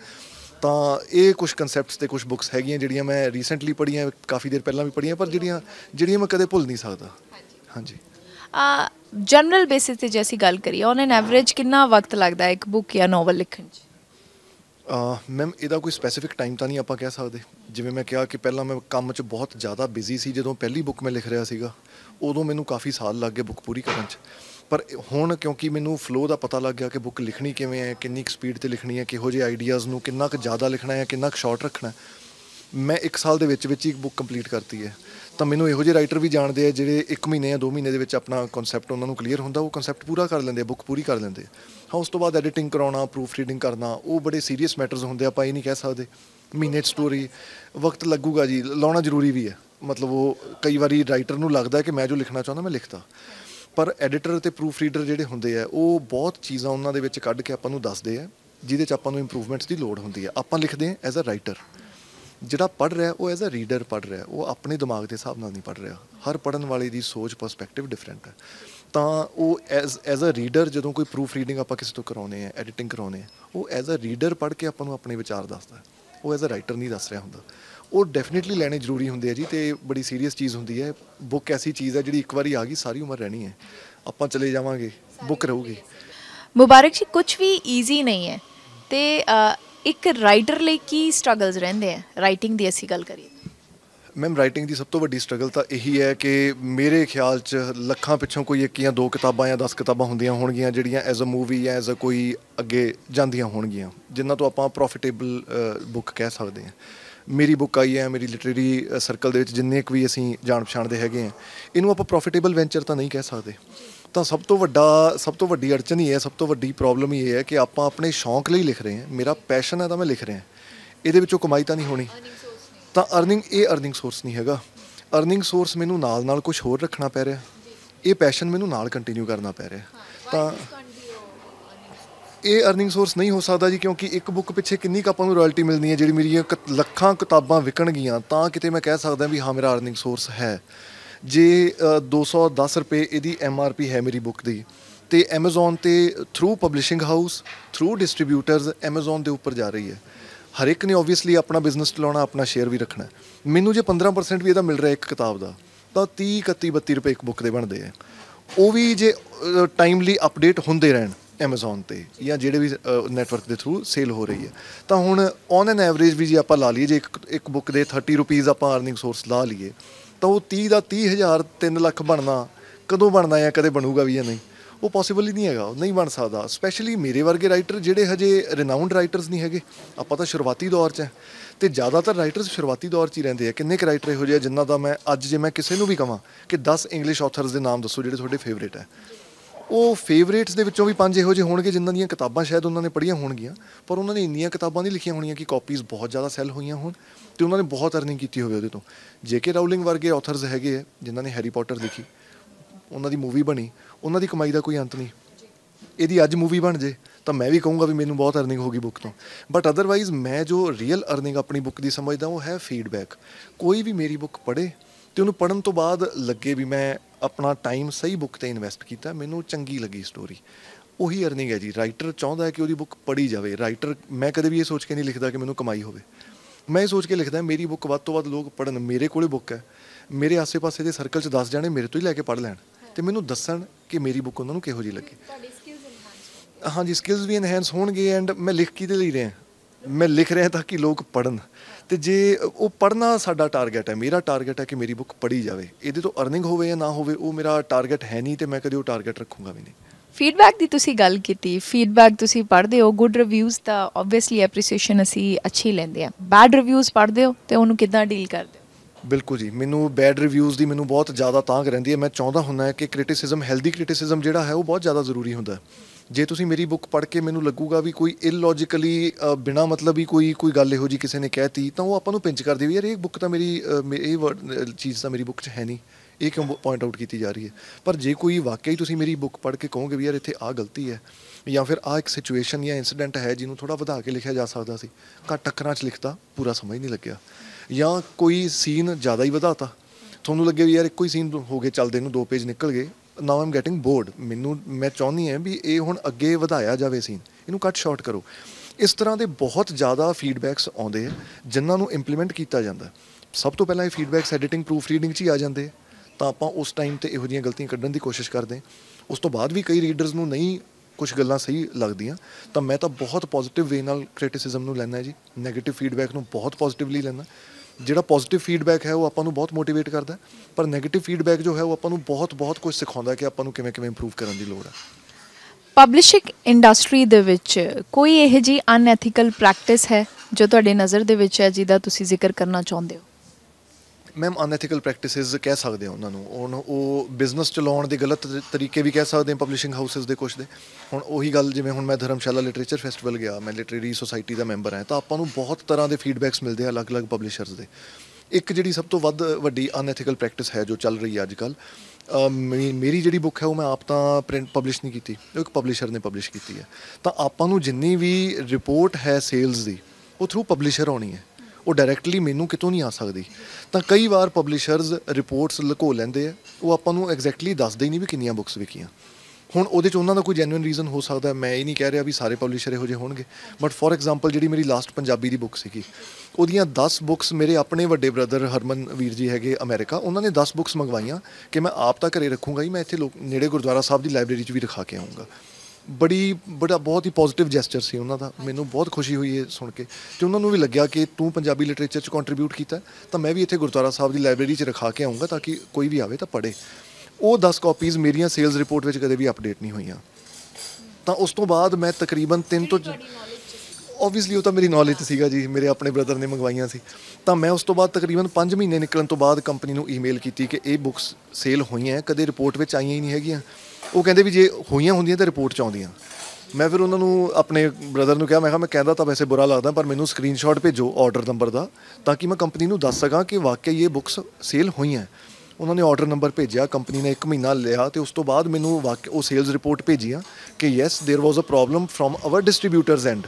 ਤਾਂ ਇਹ ਕੁਝ ਕਨਸੈਪਟਸ ਤੇ ਕੁਝ ਬੁੱਕਸ ਹੈਗੀਆਂ ਜਿਹੜੀਆਂ ਮੈਂ ਰੀਸੈਂਟਲੀ ਪੜ੍ਹੀਆਂ ਕਾਫੀ ਦਿਨ ਪਹਿਲਾਂ ਵੀ ਪੜ੍ਹੀਆਂ ਪਰ ਜਿਹੜੀਆਂ ਜਿਹੜੀਆਂ ਮੈਂ ਕਦੇ ਭੁੱਲ ਨਹੀਂ ਸਕਦਾ ਹਾਂਜੀ ਆ ਜਨਰਲ ਬੇਸਿਸ ਤੇ ਜੈਸੀ ਗੱਲ ਕਰੀਏ ਔਨ ਐਨ ਐਵਰੇਜ ਕਿੰਨਾ ਵਕਤ ਲੱਗਦਾ ਇੱਕ ਬੁੱਕ ਜਾਂ ਨੋਵਲ ਲਿਖਣ 'ਚ ਮੈਮ ਇਹਦਾ ਕੋਈ ਸਪੈਸੀਫਿਕ ਟਾਈਮ ਤਾਂ ਨਹੀਂ ਆਪਾਂ ਕਹਿ ਸਕਦੇ ਜਿਵੇਂ ਮੈਂ ਕਿਹਾ ਕਿ ਪਹਿਲਾਂ ਮੈਂ ਕੰਮ 'ਚ ਬਹੁਤ ਜ਼ਿਆਦਾ ਬਿਜ਼ੀ ਸੀ ਜਦੋਂ ਪਹਿਲੀ ਬੁੱਕ ਮੈਂ ਲਿਖ ਰਿਹਾ ਸੀਗਾ ਉਦੋਂ ਮੈਨੂੰ ਕਾਫੀ ਸਾਲ ਲੱਗ ਗਏ ਬੁੱਕ ਪੂਰੀ ਕਰਨ 'ਚ ਪਰ ਹੁਣ ਕਿਉਂਕਿ ਮੈਨੂੰ ਫਲੋ ਦਾ ਪਤਾ ਲੱਗ ਗਿਆ ਕਿ ਬੁੱਕ ਲਿਖਣੀ ਕਿਵੇਂ ਹੈ ਕਿੰਨੀ ਕੁ ਸਪੀਡ ਤੇ ਲਿਖਣੀ ਹੈ ਕਿਹੋ ਜਿਹੇ ਆਈਡੀਆਜ਼ ਨੂੰ ਕਿੰਨਾ ਕੁ ਜ਼ਿਆਦਾ ਲਿਖਣਾ ਹੈ ਕਿੰਨਾ ਕੁ ਸ਼ਾਰਟ ਰੱਖਣਾ ਮੈਂ 1 ਸਾਲ ਦੇ ਵਿੱਚ ਵਿੱਚ ਹੀ ਬੁੱਕ ਕੰਪਲੀਟ ਕਰਤੀ ਹੈ ਤਾਂ ਮੈਨੂੰ ਇਹੋ ਜਿਹੇ ਰਾਈਟਰ ਵੀ ਜਾਣਦੇ ਆ ਜਿਹੜੇ 1 ਮਹੀਨੇ ਜਾਂ 2 ਮਹੀਨੇ ਦੇ ਵਿੱਚ ਆਪਣਾ ਕਨਸੈਪਟ ਉਹਨਾਂ ਨੂੰ ਕਲੀਅਰ ਹੁੰਦਾ ਉਹ ਕਨਸੈਪਟ ਪੂਰਾ ਕਰ ਲੈਂਦੇ ਆ ਬੁੱਕ ਪੂਰੀ ਕਰ ਲੈਂਦੇ ਆ ਹਾਂ ਉਸ ਤੋਂ ਬਾਅਦ ਐਡੀਟਿੰਗ ਕਰਾਉਣਾ ਪ੍ਰੂਫ ਰੀਡਿੰਗ ਕਰਨਾ ਉਹ ਬੜੇ ਸੀਰੀਅਸ ਮੈਟਰਸ ਹੁੰਦੇ ਆ ਆਪਾਂ ਇਹ ਨਹੀਂ ਕਹਿ ਸਕਦੇ ਮਹੀਨੇ ਸਟੋਰੀ ਵਕਤ ਲੱਗੂਗਾ ਜੀ ਲਾਉਣਾ ਜ਼ਰੂਰੀ ਵੀ ਹੈ ਮਤਲਬ ਉਹ ਕਈ ਵਾਰੀ ਰਾਈਟਰ ਨੂੰ ਲੱਗਦਾ ਕਿ ਮੈਂ ਜੋ ਲਿਖਣਾ ਚਾਹੁੰਦਾ ਮੈਂ ਲਿਖਦਾ ਪਰ ਐਡੀਟਰ ਤੇ ਪ੍ਰੂਫ ਰੀਡਰ ਜਿਹੜੇ ਹੁੰਦੇ ਆ ਉਹ ਬਹੁਤ ਚੀਜ਼ਾਂ ਉਹਨਾਂ ਦੇ ਵਿੱਚ ਕੱਢ ਕੇ ਆਪਾਂ ਨੂੰ ਦੱਸਦੇ ਆ ਜਿਹਦੇ 'ਚ ਆਪਾਂ ਨੂੰ ਇੰਪਰੂਵਮੈਂਟਸ ਦੀ ਲੋੜ ਹੁੰਦੀ ਆ ਆਪਾਂ ਲਿਖਦੇ ਆ ਐਜ਼ ਅ ਰਾਈਟਰ ਜਿਹੜਾ ਪੜ ਰਿਹਾ ਉਹ ਐਜ਼ ਅ ਰੀਡਰ ਪੜ ਰਿਹਾ ਉਹ ਆਪਣੇ ਦਿਮਾਗ ਦੇ ਹਿਸਾਬ ਨਾਲ ਨਹੀਂ ਪੜ ਰਿਹਾ ਹਰ ਪੜਨ ਵਾਲੇ ਦੀ ਸੋਚ ਪਰਸਪੈਕਟਿਵ ਡਿਫਰੈਂਟ ਹੈ ਤਾਂ ਉਹ ਐਜ਼ ਐਜ਼ ਅ ਰੀਡਰ ਜਦੋਂ ਕੋਈ ਪ੍ਰੂਫ ਰੀਡਿੰਗ ਆਪਾਂ ਕਿਸੇ ਤੋਂ ਕਰਾਉਨੇ ਆ ਐਡੀਟਿੰਗ ਕਰਾਉਨੇ ਆ ਉਹ ਐਜ਼ ਅ ਰੀਡਰ ਪੜ ਕੇ ਆਪਾਂ ਨੂੰ ਆਪਣੇ ਵਿਚਾਰ ਦੱਸਦਾ ਉਹ ਐਜ਼ ਅ ਰਾਈਟਰ ਨਹੀਂ ਦੱਸ ਰਿਹਾ ਹੁੰਦਾ ਉਹ ਡੈਫੀਨਿਟਲੀ ਲੈਣੇ ਜ਼ਰੂਰੀ ਹੁੰਦੇ ਆ ਜੀ ਤੇ ਬੜੀ ਸੀਰੀਅਸ ਚੀਜ਼ ਹੁੰਦੀ ਹੈ ਬੁੱਕ ਐਸੀ ਚੀਜ਼ ਹੈ ਜਿਹੜੀ ਇੱਕ ਵਾਰੀ ਆ ਗਈ ਸਾਰੀ ਉਮਰ ਰਹਿਣੀ ਹੈ ਆਪਾਂ ਚਲੇ ਜਾਵਾਂਗੇ ਬੁੱਕ ਰਹੂਗੀ ਮੁਬਾਰਕ ਜੀ ਕੁਝ ਵੀ ਈਜ਼ੀ ਨਹੀਂ ਹੈ ਤੇ ਇੱਕ ਰਾਈਟਰ ਲਈ ਕੀ ਸਟਰਗਲਸ ਰਹਿੰਦੇ ਆ ਰਾਈਟਿੰਗ ਦੀ ਅਸੀਂ ਗੱਲ ਕਰੀਏ ਮੈਮ ਰਾਈਟਿੰਗ ਦੀ ਸਭ ਤੋਂ ਵੱਡੀ ਸਟਰਗਲ ਤਾਂ ਇਹੀ ਹੈ ਕਿ ਮੇਰੇ ਖਿਆਲ 'ਚ ਲੱਖਾਂ ਪਿੱਛੋਂ ਕੋਈ ਇੱਕ ਜਾਂ ਦੋ ਕਿਤਾਬਾਂ ਜਾਂ 10 ਕਿਤਾਬਾਂ ਹੁੰਦੀਆਂ ਹੋਣਗੀਆਂ ਜਿਹੜੀਆਂ ਐਜ਼ ਅ ਮੂਵੀ ਜਾਂ ਐਜ਼ ਅ ਕੋਈ ਅੱਗੇ ਜਾਂਦੀਆਂ ਹੋਣਗੀਆਂ ਜਿਨ੍ਹਾਂ ਤੋਂ ਆਪਾਂ ਪ੍ਰੋਫਿਟੇਬਲ ਬੁੱਕ ਕਹਿ ਸਕਦੇ ਹਾਂ ਮੇਰੀ ਬੁੱਕ ਆਈ ਹੈ ਮੇਰੀ ਲਿਟਰੇਰੀ ਸਰਕਲ ਦੇ ਵਿੱਚ ਜਿੰਨੇ ਕੁ ਵੀ ਅਸੀਂ ਜਾਣ ਪਛਾਣ ਦੇ ਹੈਗੇ ਆ ਇਹਨੂੰ ਆਪਾਂ ਪ੍ਰੋਫਿਟੇਬਲ ਵੈਂਚਰ ਤਾਂ ਨਹੀਂ ਕਹਿ ਸਕਦੇ ਤਾਂ ਸਭ ਤੋਂ ਵੱਡਾ ਸਭ ਤੋਂ ਵੱਡੀ ਅੜਚਨ ਹੀ ਹੈ ਸਭ ਤੋਂ ਵੱਡੀ ਪ੍ਰੋਬਲਮ ਹੀ ਇਹ ਹੈ ਕਿ ਆਪਾਂ ਆਪਣੇ ਸ਼ੌਂਕ ਲਈ ਲਿਖ ਰਹੇ ਹਾਂ ਮੇਰਾ ਪੈਸ਼ਨ ਹੈ ਤਾਂ ਮੈਂ ਲਿਖ ਰਿਹਾ ਇਹਦੇ ਵਿੱਚੋਂ ਕਮਾਈ ਤਾਂ ਨਹੀਂ ਹੋਣੀ ਤਾਂ ਅਰਨਿੰਗ ਇਹ ਅਰਨਿੰਗ ਸੋਰਸ ਨਹੀਂ ਹੈਗਾ ਅਰਨਿੰਗ ਸੋਰਸ ਮੈਨੂੰ ਨਾਲ ਨਾਲ ਕੁਝ ਹੋਰ ਰੱਖਣਾ ਪੈ ਰਿਹਾ ਇਹ ਪੈਸ਼ਨ ਮੈਨੂੰ ਨਾਲ ਕੰਟੀਨਿਊ ਕਰਨਾ ਪੈ ਰਿਹਾ ਤਾਂ ਇਹ ਅਰਨਿੰਗ ਸੋਰਸ ਨਹੀਂ ਹੋ ਸਕਦਾ ਜੀ ਕਿਉਂਕਿ ਇੱਕ ਬੁੱਕ ਪਿੱਛੇ ਕਿੰਨੀ ਕਾਪਾਂ ਆਪਾਂ ਨੂੰ ਰਾਇਲਟੀ ਮਿਲਦੀ ਹੈ ਜਿਹੜੀ ਮੇਰੀਆਂ ਲੱਖਾਂ ਕਿਤਾਬਾਂ ਵਿਕਣ ਗਈਆਂ ਤਾਂ ਕਿਤੇ ਮੈਂ ਕਹਿ ਸਕਦਾ ਵੀ ਹਾਂ ਮੇਰਾ ਅਰਨਿੰਗ ਸੋਰਸ ਹੈ ਜੇ 210 ਰੁਪਏ ਇਹਦੀ ਐਮ ਆਰ ਪੀ ਹੈ ਮੇਰੀ ਬੁੱਕ ਦੀ ਤੇ Amazon ਤੇ through publishing house through distributors Amazon ਦੇ ਉੱਪਰ ਜਾ ਰਹੀ ਹੈ ਹਰ ਇੱਕ ਨੇ ਆਬਵੀਅਸਲੀ ਆਪਣਾ ਬਿਜ਼ਨਸ ਚਲਾਉਣਾ ਆਪਣਾ ਸ਼ੇਅਰ ਵੀ ਰੱਖਣਾ ਮੈਨੂੰ ਜੇ 15% ਵੀ ਇਹਦਾ ਮਿਲ ਰਿਹਾ ਇੱਕ ਕਿਤਾਬ ਦਾ ਤਾਂ 30 31 32 ਰੁਪਏ ਇੱਕ ਬੁੱਕ ਦੇ ਬਣਦੇ ਆ ਉਹ ਵੀ ਜੇ ਟਾਈਮਲੀ ਅਪਡੇਟ ਹੁੰਦੇ ਰਹਿਣ Amazon ਤੇ ਜਾਂ ਜਿਹੜੇ ਵੀ ਨੈਟਵਰਕ ਦੇ ਥਰੂ ਸੇਲ ਹੋ ਰਹੀ ਹੈ ਤਾਂ ਹੁਣ ਔਨ ਐਨ ਐਵਰੇਜ ਵੀ ਜੇ ਆਪਾਂ ਲਾ ਲਈਏ ਜੇ ਇੱਕ ਇੱਕ ਬੁੱਕ ਦੇ 30 ਰੁਪਏ ਆਪਾਂ ਅਰਨਿੰਗ ਸੋਰਸ ਲਾ ਲਈਏ ਤਾਂ ਉਹ 30 ਦਾ 30000 3 ਲੱਖ ਬਣਨਾ ਕਦੋਂ ਬਣਦਾ ਜਾਂ ਕਦੇ ਬਣੂਗਾ ਵੀ ਜਾਂ ਨਹੀਂ ਉਹ ਪੋਸੀਬਲ ਹੀ ਨਹੀਂ ਹੈਗਾ ਨਹੀਂ ਬਣ ਸਕਦਾ ਸਪੈਸ਼ਲੀ ਮੇਰੇ ਵਰਗੇ ਰਾਈਟਰ ਜਿਹੜੇ ਹਜੇ ਰਿਨਾਊਂਡ ਰਾਈਟਰਸ ਨਹੀਂ ਹੈਗੇ ਆਪਾਂ ਤਾਂ ਸ਼ੁਰੂਆਤੀ ਦੌਰ 'ਚ ਹੈ ਤੇ ਜ਼ਿਆਦਾਤਰ ਰਾਈਟਰਸ ਸ਼ੁਰੂਆਤੀ ਦੌਰ 'ਚ ਹੀ ਰਹਿੰਦੇ ਆ ਕਿੰਨੇ ਕੁ ਰਾਈਟਰ ਇਹੋ ਜਿਹੇ ਜਿਨ੍ਹਾਂ ਦਾ ਮੈਂ ਅੱਜ ਜੇ ਮੈਂ ਕਿਸੇ ਨੂੰ ਵੀ ਕਹਾਂ ਕਿ 10 ਇੰਗਲਿਸ਼ ਆਥਰਸ ਦੇ ਨਾਮ ਦੱਸੋ ਜਿਹੜੇ ਤੁਹਾਡੇ ਫੇਵਰੇਟ ਹੈ ਉਹ ਫੇਵਰੇਟਸ ਦੇ ਵਿੱਚੋਂ ਵੀ ਪੰਜ ਇਹੋ ਜਿਹੇ ਹੋਣਗੇ ਜਿਨ੍ਹਾਂ ਦੀਆਂ ਕਿਤਾਬਾਂ ਸ਼ਾਇਦ ਉਹਨਾਂ ਨੇ ਪੜ੍ਹੀਆਂ ਹੋਣਗੀਆਂ ਪਰ ਉਹਨਾਂ ਨੇ ਇੰਨੀਆਂ ਕਿਤਾਬਾਂ ਨਹੀਂ ਲਿਖੀਆਂ ਹੋਣੀਆਂ ਕਿ ਕਾਪੀਜ਼ ਬਹੁਤ ਜ਼ਿਆਦਾ ਸੈਲ ਹੋਈਆਂ ਹੋਣ ਤੇ ਉਹਨਾਂ ਨੇ ਬਹੁਤ ਅਰਨਿੰਗ ਕੀਤੀ ਹੋਵੇ ਉਹਦੇ ਤੋਂ ਜੇਕੇ ਰਾਉਲਿੰਗ ਵਰਗੇ ਆਥਰਸ ਹੈਗੇ ਆ ਜਿਨ੍ਹਾਂ ਨੇ ਹੈਰੀ ਪੋਟਰ ਲਿਖੀ ਉਹਨਾਂ ਦੀ ਮੂਵੀ ਬਣੀ ਉਹਨਾਂ ਦੀ ਕਮਾਈ ਦਾ ਕੋਈ ਅੰਤ ਨਹੀਂ ਇਹਦੀ ਅੱਜ ਮੂਵੀ ਬਣ ਜੇ ਤਾਂ ਮੈਂ ਵੀ ਕਹੂੰਗਾ ਵੀ ਮੈਨੂੰ ਬਹੁਤ ਅਰਨਿੰਗ ਹੋਗੀ ਬੁੱਕ ਤੋਂ ਬਟ ਅਦਰਵਾਈਜ਼ ਮੈਂ ਜੋ ਰੀਅਲ ਅਰਨਿੰਗ ਆਪਣੀ ਬੁੱਕ ਦੀ ਸਮਝਦਾ ਉਹ ਹੈ ਫੀਡਬੈਕ ਕੋਈ ਵੀ ਮੇਰੀ ਬੁੱਕ ਪੜ੍ਹੇ ਤੇ ਉਹਨੂੰ ਪੜਨ ਤੋਂ ਬਾਅਦ ਲੱਗੇ ਵੀ ਮੈਂ ਆਪਣਾ ਟਾਈਮ ਸਹੀ ਬੁੱਕ ਤੇ ਇਨਵੈਸਟ ਕੀਤਾ ਮੈਨੂੰ ਚੰਗੀ ਲੱਗੀ ਸਟੋਰੀ ਉਹੀ ਅਰਨਿੰਗ ਹੈ ਜੀ ਰਾਈਟਰ ਚਾਹੁੰਦਾ ਹੈ ਕਿ ਉਹਦੀ ਬੁੱਕ ਪੜੀ ਜਾਵੇ ਰਾਈਟਰ ਮੈਂ ਕਦੇ ਵੀ ਇਹ ਸੋਚ ਕੇ ਨਹੀਂ ਲਿਖਦਾ ਕਿ ਮੈਨੂੰ ਕਮਾਈ ਹੋਵੇ ਮੈਂ ਇਹ ਸੋਚ ਕੇ ਲਿਖਦਾ ਮੇਰੀ ਬੁੱਕ ਵੱਧ ਤੋਂ ਵੱਧ ਲੋਕ ਪੜਨ ਮੇਰੇ ਕੋਲੇ ਬੁੱਕ ਹੈ ਮੇਰੇ ਆਸ-ਪਾਸੇ ਦੇ ਸਰਕਲ 'ਚ 10 ਜਾਣੇ ਮੇਰੇ ਤੋਂ ਹੀ ਲੈ ਕੇ ਪੜ ਲੈਣ ਤੇ ਮੈਨੂੰ ਦੱਸਣ ਕਿ ਮੇਰੀ ਬੁੱਕ ਉਹਨਾਂ ਨੂੰ ਕਿਹੋ ਜਿਹੀ ਲੱਗੀ ਹਾਂਜੀ ਸਕਿਲਸ ਵੀ ਐਨਹਾਂਸ ਹੋਣਗੇ ਐਂਡ ਮੈਂ ਲਿਖ ਦੇ ਲਈ ਰਿਹਾ ਮੈਂ ਲਿਖ ਰਿਹਾ ਤਾਂ ਕਿ ਲੋਕ ਪੜਨ ਤੇ ਜੇ ਉਹ ਪੜਨਾ ਸਾਡਾ ਟਾਰਗੇਟ ਹੈ ਮੇਰਾ ਟਾਰਗੇਟ ਹੈ ਕਿ ਮੇਰੀ ਬੁੱਕ ਪੜੀ ਜਾਵੇ ਇਹਦੇ ਤੋਂ ਅਰਨਿੰਗ ਹੋਵੇ ਜਾਂ ਨਾ ਹੋਵੇ ਉਹ ਮੇਰਾ ਟਾਰਗੇਟ ਹੈ ਨਹੀਂ ਤੇ ਮੈਂ ਕਦੇ ਉਹ ਟਾਰਗੇਟ ਰੱਖੂੰਗਾ ਵੀ ਨਹੀਂ ਫੀਡਬੈਕ ਦੀ ਤੁਸੀਂ ਗੱਲ ਕੀਤੀ ਫੀਡਬੈਕ ਤੁਸੀਂ ਪੜਦੇ ਹੋ ਗੁੱਡ ਰਿਵਿਊਜ਼ ਦਾ ਆਬਵੀਅਸਲੀ ਐਪਰੀਸੀਏਸ਼ਨ ਅਸੀਂ ਅੱਛੀ ਲੈਂਦੇ ਆ ਬੈਡ ਰਿਵਿਊਜ਼ ਪੜਦੇ ਹੋ ਤੇ ਉਹਨੂੰ ਕਿਦਾਂ ਡੀਲ ਕਰਦੇ ਬਿਲਕੁਲ ਜੀ ਮੈਨੂੰ ਬੈਡ ਰਿਵਿਊਜ਼ ਦੀ ਮੈਨੂੰ ਬਹੁਤ ਜ਼ਿਆਦਾ ਤਾਂਗ ਰਹਿੰਦੀ ਹੈ ਮੈਂ ਚਾਹੁੰਦਾ ਹੁੰਦਾ ਕਿ ਕ੍ਰਿਟਿਸਿਜ਼ਮ ਹੈਲਦੀ ਕ੍ਰਿਟਿਸਿਜ਼ਮ ਜਿਹੜਾ ਹੈ ਉਹ ਬਹੁਤ ਜ਼ਿਆਦਾ ਜ਼ਰੂਰੀ ਹੁੰਦਾ ਹੈ ਜੇ ਤੁਸੀਂ ਮੇਰੀ ਬੁੱਕ ਪੜ੍ਹ ਕੇ ਮੈਨੂੰ ਲੱਗੂਗਾ ਵੀ ਕੋਈ ਇਲੌਜੀਕਲੀ ਬਿਨਾ ਮਤਲਬ ਹੀ ਕੋਈ ਕੋਈ ਗੱਲ ਇਹੋ ਜੀ ਕਿਸੇ ਨੇ ਕਹਿਤੀ ਤਾਂ ਉਹ ਆਪਾਂ ਨੂੰ ਪਿੰਚ ਕਰ ਵੀ ਯਾਰ ਇਹ ਬੁੱਕ ਤਾਂ ਮੇਰੀ ਇਹ ਵਰਡ ਚੀਜ਼ ਤਾਂ ਮੇਰੀ ਬੁੱਕ 'ਚ ਹੈ ਨਹੀਂ ਇਹ ਕਿਉਂ ਪੁਆਇੰਟ ਆਊਟ ਕੀਤੀ ਜਾ ਰਹੀ ਹੈ ਪਰ ਜੇ ਕੋਈ ਵਾਕਈ ਤੁਸੀਂ ਮੇਰੀ ਬੁੱਕ ਪੜ੍ਹ ਕੇ ਕਹੋਗੇ ਵੀ ਯਾਰ ਇੱਥੇ ਆ ਗਲਤੀ ਹੈ ਜਾਂ ਫਿਰ ਆ ਇੱਕ ਸਿਚੁਏਸ਼ਨ ਜਾਂ ਇਨਸੀਡੈਂਟ ਹੈ ਜਿਹਨੂੰ ਥੋੜਾ ਵਧਾ ਕੇ ਲਿਖਿਆ ਜਾ ਸਕਦਾ ਸੀ ਘੱਟ ਟੱਕਰਾਂ 'ਚ ਲਿਖਤਾ ਪੂਰਾ ਸਮਝ ਨਹੀਂ ਲੱਗਿਆ ਜਾਂ ਕੋਈ ਸੀਨ ਜ਼ਿਆਦਾ ਹੀ ਵਧਾਤਾ ਤੁਹਾਨੂੰ ਲੱਗੇ ਵੀ ਯਾਰ ਇੱਕੋ ਹੀ ਸੀਨ ਹੋ ਗਏ ਚੱਲਦੇ ਨੂੰ ਦੋ ਪੇਜ ਨਿਕਲ ਗਏ ਨਾਓ ਆਮ ਗੈਟਿੰਗ ਬੋਰਡ ਮੈਨੂੰ ਮੈਂ ਚਾਹੁੰਦੀ ਹਾਂ ਵੀ ਇਹ ਹੁਣ ਅੱਗੇ ਵਧਾਇਆ ਜਾਵੇ ਸੀ ਇਹਨੂੰ ਕੱਟ ਸ਼ਾਰਟ ਕਰੋ ਇਸ ਤਰ੍ਹਾਂ ਦੇ ਬਹੁਤ ਜ਼ਿਆਦਾ ਫੀਡਬੈਕਸ ਆਉਂਦੇ ਆ ਜਿਨ੍ਹਾਂ ਨੂੰ ਇੰਪਲੀਮੈਂਟ ਕੀਤਾ ਜਾਂਦਾ ਸਭ ਤੋਂ ਪਹਿਲਾਂ ਇਹ ਫੀਡਬੈਕਸ ਐਡੀਟਿੰਗ ਪ੍ਰੂਫ ਰੀਡਿੰਗ 'ਚ ਹੀ ਆ ਜਾਂਦੇ ਤਾਂ ਆਪਾਂ ਉਸ ਟਾਈਮ ਤੇ ਇਹੋ ਜੀਆਂ ਗਲਤੀਆਂ ਕੱਢਣ ਦੀ ਕੋਸ਼ਿਸ਼ ਕਰਦੇ ਉਸ ਤੋਂ ਬਾਅਦ ਵੀ ਕਈ ਰੀਡਰਸ ਨੂੰ ਨਹੀਂ ਕੁਝ ਗੱਲਾਂ ਸਹੀ ਲੱਗਦੀਆਂ ਤਾਂ ਮੈਂ ਤਾਂ ਬਹੁਤ ਪੋਜ਼ਿਟਿਵ ਵੇ ਨਾਲ ਕ੍ਰਿਟਿਸਿਜ਼ਮ ਨੂੰ ਲੈਣਾ ਜੀ 네ਗੇਟਿਵ ਫੀਡਬੈਕ ਨੂੰ ਬਹੁਤ ਪੋਜ਼ਿਟਿਵਲੀ ਲੈਣਾ ਜਿਹੜਾ ਪੋਜ਼ਿਟਿਵ ਫੀਡਬੈਕ ਹੈ ਉਹ ਆਪਾਂ ਨੂੰ ਬਹੁਤ ਮੋਟੀਵੇਟ ਕਰਦਾ ਪਰ 네ਗੇਟਿਵ ਫੀਡਬੈਕ ਜੋ ਹੈ ਉਹ ਆਪਾਂ ਨੂੰ ਬਹੁਤ ਬਹੁਤ ਕੁਝ ਸਿਖਾਉਂਦਾ ਕਿ ਆਪਾਂ ਨੂੰ ਕਿਵੇਂ ਕਿਵੇਂ ਇੰਪਰੂਵ ਕਰਨ ਦੀ ਲੋੜ ਹੈ ਪਬਲਿਸ਼ਿੰਗ ਇੰਡਸਟਰੀ ਦੇ ਵਿੱਚ ਕੋਈ ਇਹ ਜੀ ਅਨਐਥੀਕਲ ਪ੍ਰੈਕਟਿਸ ਹੈ ਜੋ ਤੁਹਾਡੇ ਨਜ਼ਰ ਦੇ ਵਿੱਚ ਹੈ ਜਿਹਦਾ ਤੁਸੀਂ ਜ਼ਿਕਰ ਕਰਨਾ ਚਾਹੁੰਦੇ ਹੋ ਮੈਮ ਅਨਐਥੀਕਲ ਪ੍ਰੈਕਟਿਸਿਸ ਕਹਿ ਸਕਦੇ ਆ ਉਹਨਾਂ ਨੂੰ ਉਹ ਉਹ ਬਿਜ਼ਨਸ ਚਲਾਉਣ ਦੇ ਗਲਤ ਤਰੀਕੇ ਵੀ ਕਹਿ ਸਕਦੇ ਆ ਪਬਲਿਸ਼ਿੰਗ ਹਾਊਸਸ ਦੇ ਕੁਝ ਦੇ ਹੁਣ ਉਹੀ ਗੱਲ ਜਿਵੇਂ ਹੁਣ ਮੈਂ ਧਰਮਸ਼ਾਲਾ ਲਿਟਰੇਚਰ ਫੈਸਟੀਵਲ ਗਿਆ ਮੈਂ ਲਿਟਰੇਰੀ ਸੋਸਾਇਟੀ ਦਾ ਮੈਂਬਰ ਹਾਂ ਤਾਂ ਆਪਾਂ ਨੂੰ ਬਹੁਤ ਤਰ੍ਹਾਂ ਦੇ ਫੀਡਬੈਕਸ ਮਿਲਦੇ ਆ ਅਲੱਗ-ਅਲੱਗ ਪਬਲਿਸ਼ਰਸ ਦੇ ਇੱਕ ਜਿਹੜੀ ਸਭ ਤੋਂ ਵੱਧ ਵੱਡੀ ਅਨਐਥੀਕਲ ਪ੍ਰੈਕਟਿਸ ਹੈ ਜੋ ਚੱਲ ਰਹੀ ਹੈ ਅੱਜਕੱਲ ਮੇਰੀ ਜਿਹੜੀ ਬੁੱਕ ਹੈ ਉਹ ਮੈਂ ਆਪ ਤਾਂ ਪ੍ਰਿੰਟ ਪਬਲਿਸ਼ ਨਹੀਂ ਕੀਤੀ ਇੱਕ ਪਬਲਿਸ਼ਰ ਨੇ ਪਬਲਿਸ਼ ਕੀਤੀ ਹੈ ਤਾਂ ਆਪਾਂ ਨੂੰ ਜਿੰਨੀ ਵੀ ਰਿਪੋਰਟ ਹੈ ਸੇਲਸ ਦੀ ਉਹ ਥਰੂ ਪਬਲਿਸ਼ਰ ਆਉਣੀ ਹੈ ਉਹ ਡਾਇਰੈਕਟਲੀ ਮੈਨੂੰ ਕਿਤੋਂ ਨਹੀਂ ਆ ਸਕਦੀ ਤਾਂ ਕਈ ਵਾਰ ਪਬਲਿਸ਼ਰਸ ਰਿਪੋਰਟਸ ਲਕੋ ਲੈਂਦੇ ਆ ਉਹ ਆਪਾਂ ਨੂੰ ਐਗਜ਼ੈਕਟਲੀ ਦੱਸਦੇ ਹੀ ਨਹੀਂ ਵੀ ਕਿੰਨੀਆਂ ਬੁੱਕਸ ਵਿਕੀਆਂ ਹੁਣ ਉਹਦੇ ਚ ਉਹਨਾਂ ਦਾ ਕੋਈ ਜੈਨੂਇਨ ਰੀਜ਼ਨ ਹੋ ਸਕਦਾ ਮੈਂ ਇਹ ਨਹੀਂ ਕਹਿ ਰਿਹਾ ਵੀ ਸਾਰੇ ਪਬਲਿਸ਼ਰ ਇਹੋ ਜਿਹੇ ਹੋਣਗੇ ਬਟ ਫੋਰ ਐਗਜ਼ਾਮਪਲ ਜਿਹੜੀ ਮੇਰੀ ਲਾਸਟ ਪੰਜਾਬੀ ਦੀ ਬੁੱਕ ਸੀਗੀ ਉਹਦੀਆਂ 10 ਬੁੱਕਸ ਮੇਰੇ ਆਪਣੇ ਵੱਡੇ ਬ੍ਰਦਰ ਹਰਮਨ ਵੀਰ ਜੀ ਹੈਗੇ ਅਮਰੀਕਾ ਉਹਨਾਂ ਨੇ 10 ਬੁੱਕਸ ਮੰਗਵਾਈਆਂ ਕਿ ਮੈਂ ਆਪ ਤਾਂ ਘਰੇ ਰੱਖੂੰਗਾ ਹੀ ਮੈਂ ਇੱਥੇ ਨੇੜੇ ਗੁਰਦੁਆਰਾ ਸਾਹਿਬ ਦੀ ਲਾਇਬ੍ਰੇਰੀ 'ਚ ਵੀ ਰਖਾ ਕੇ ਆਉਂਗਾ ਬੜੀ ਬੜਾ ਬਹੁਤ ਹੀ ਪੋਜ਼ਿਟਿਵ ਜੈਸਚਰ ਸੀ ਉਹਨਾਂ ਦਾ ਮੈਨੂੰ ਬਹੁਤ ਖੁਸ਼ੀ ਹੋਈ ਇਹ ਸੁਣ ਕੇ ਤੇ ਉਹਨਾਂ ਨੂੰ ਵੀ ਲੱਗਿਆ ਕਿ ਤੂੰ ਪੰਜਾਬੀ ਲਿਟਰੇਚਰ 'ਚ ਕੰਟਰੀਬਿਊਟ ਕੀਤਾ ਤਾਂ ਮੈਂ ਵੀ ਇੱਥੇ ਗੁਰਦੁਆਰਾ ਸਾਹਿਬ ਦੀ ਲਾਇਬ੍ਰੇਰੀ 'ਚ ਰਖਾ ਕੇ ਆਉਂਗਾ ਤਾਂ ਕਿ ਕੋਈ ਵੀ ਆਵੇ ਤਾਂ ਪੜ੍ਹੇ ਉਹ 10 ਕਾਪੀਜ਼ ਮੇਰੀਆਂ ਸੇਲਸ ਰਿਪੋਰਟ ਵਿੱਚ ਕਦੇ ਵੀ ਅਪਡੇਟ ਨਹੀਂ ਹੋਈਆਂ ਤਾਂ ਉਸ ਤੋਂ ਬਾਅਦ ਮੈਂ ਤਕਰੀਬਨ 3 ਤੋਂ ਆਬਵੀਅਸਲੀ ਉਹ ਤਾਂ ਮੇਰੀ ਨੌਲੇਜ ਸੀਗਾ ਜੀ ਮੇਰੇ ਆਪਣੇ ਬ੍ਰਦਰ ਨੇ ਮੰਗਵਾਈਆਂ ਸੀ ਤਾਂ ਮੈਂ ਉਸ ਤੋਂ ਬਾਅਦ ਤਕਰੀਬਨ 5 ਮਹੀਨੇ ਨਿਕਲਣ ਤੋਂ ਬਾਅਦ ਕੰਪਨੀ ਨੂੰ ਈਮੇਲ ਕੀਤੀ ਕਿ ਇਹ ਬੁੱਕਸ ਸੇਲ ਹੋਈਆਂ ਕਦੇ ਰਿਪੋਰਟ ਵਿੱਚ ਆਈਆਂ ਹੀ ਨਹੀਂ ਹੈਗੀਆਂ ਉਹ ਕਹਿੰਦੇ ਵੀ ਜੇ ਹੋਈਆਂ ਹੁੰਦੀਆਂ ਤਾਂ ਰਿਪੋਰਟ ਚ ਆਉਂਦੀਆਂ ਮੈਂ ਫਿਰ ਉਹਨਾਂ ਨੂੰ ਆਪਣੇ ਬ੍ਰਦਰ ਨੂੰ ਕਿਹਾ ਮੈਂ ਕਿਹਾ ਮੈਂ ਕਹਿੰਦਾ ਤਾਂ ਵੈਸੇ ਬੁਰਾ ਲੱਗਦਾ ਪਰ ਮੈਨੂੰ ਸਕਰੀਨਸ਼ਾਟ ਭੇਜੋ ਆਰਡਰ ਨੰਬਰ ਦਾ ਤਾਂ ਕਿ ਮੈਂ ਕੰਪਨੀ ਨੂੰ ਦੱਸ ਸਕਾਂ ਕਿ ਵਾਕਈ ਇਹ ਬੁੱਕਸ ਸੇਲ ਹੋਈਆਂ ਉਹਨਾਂ ਨੇ ਆਰਡਰ ਨੰਬਰ ਭੇਜਿਆ ਕੰਪਨੀ ਨੇ 1 ਮਹੀਨਾ ਲਿਆ ਤੇ ਉਸ ਤੋਂ ਬਾਅਦ ਮੈਨੂੰ ਵਾਕਈ ਉਹ ਸੇਲਸ ਰਿਪੋਰਟ ਭੇਜੀਆਂ ਕਿ yes there was a problem from our distributors and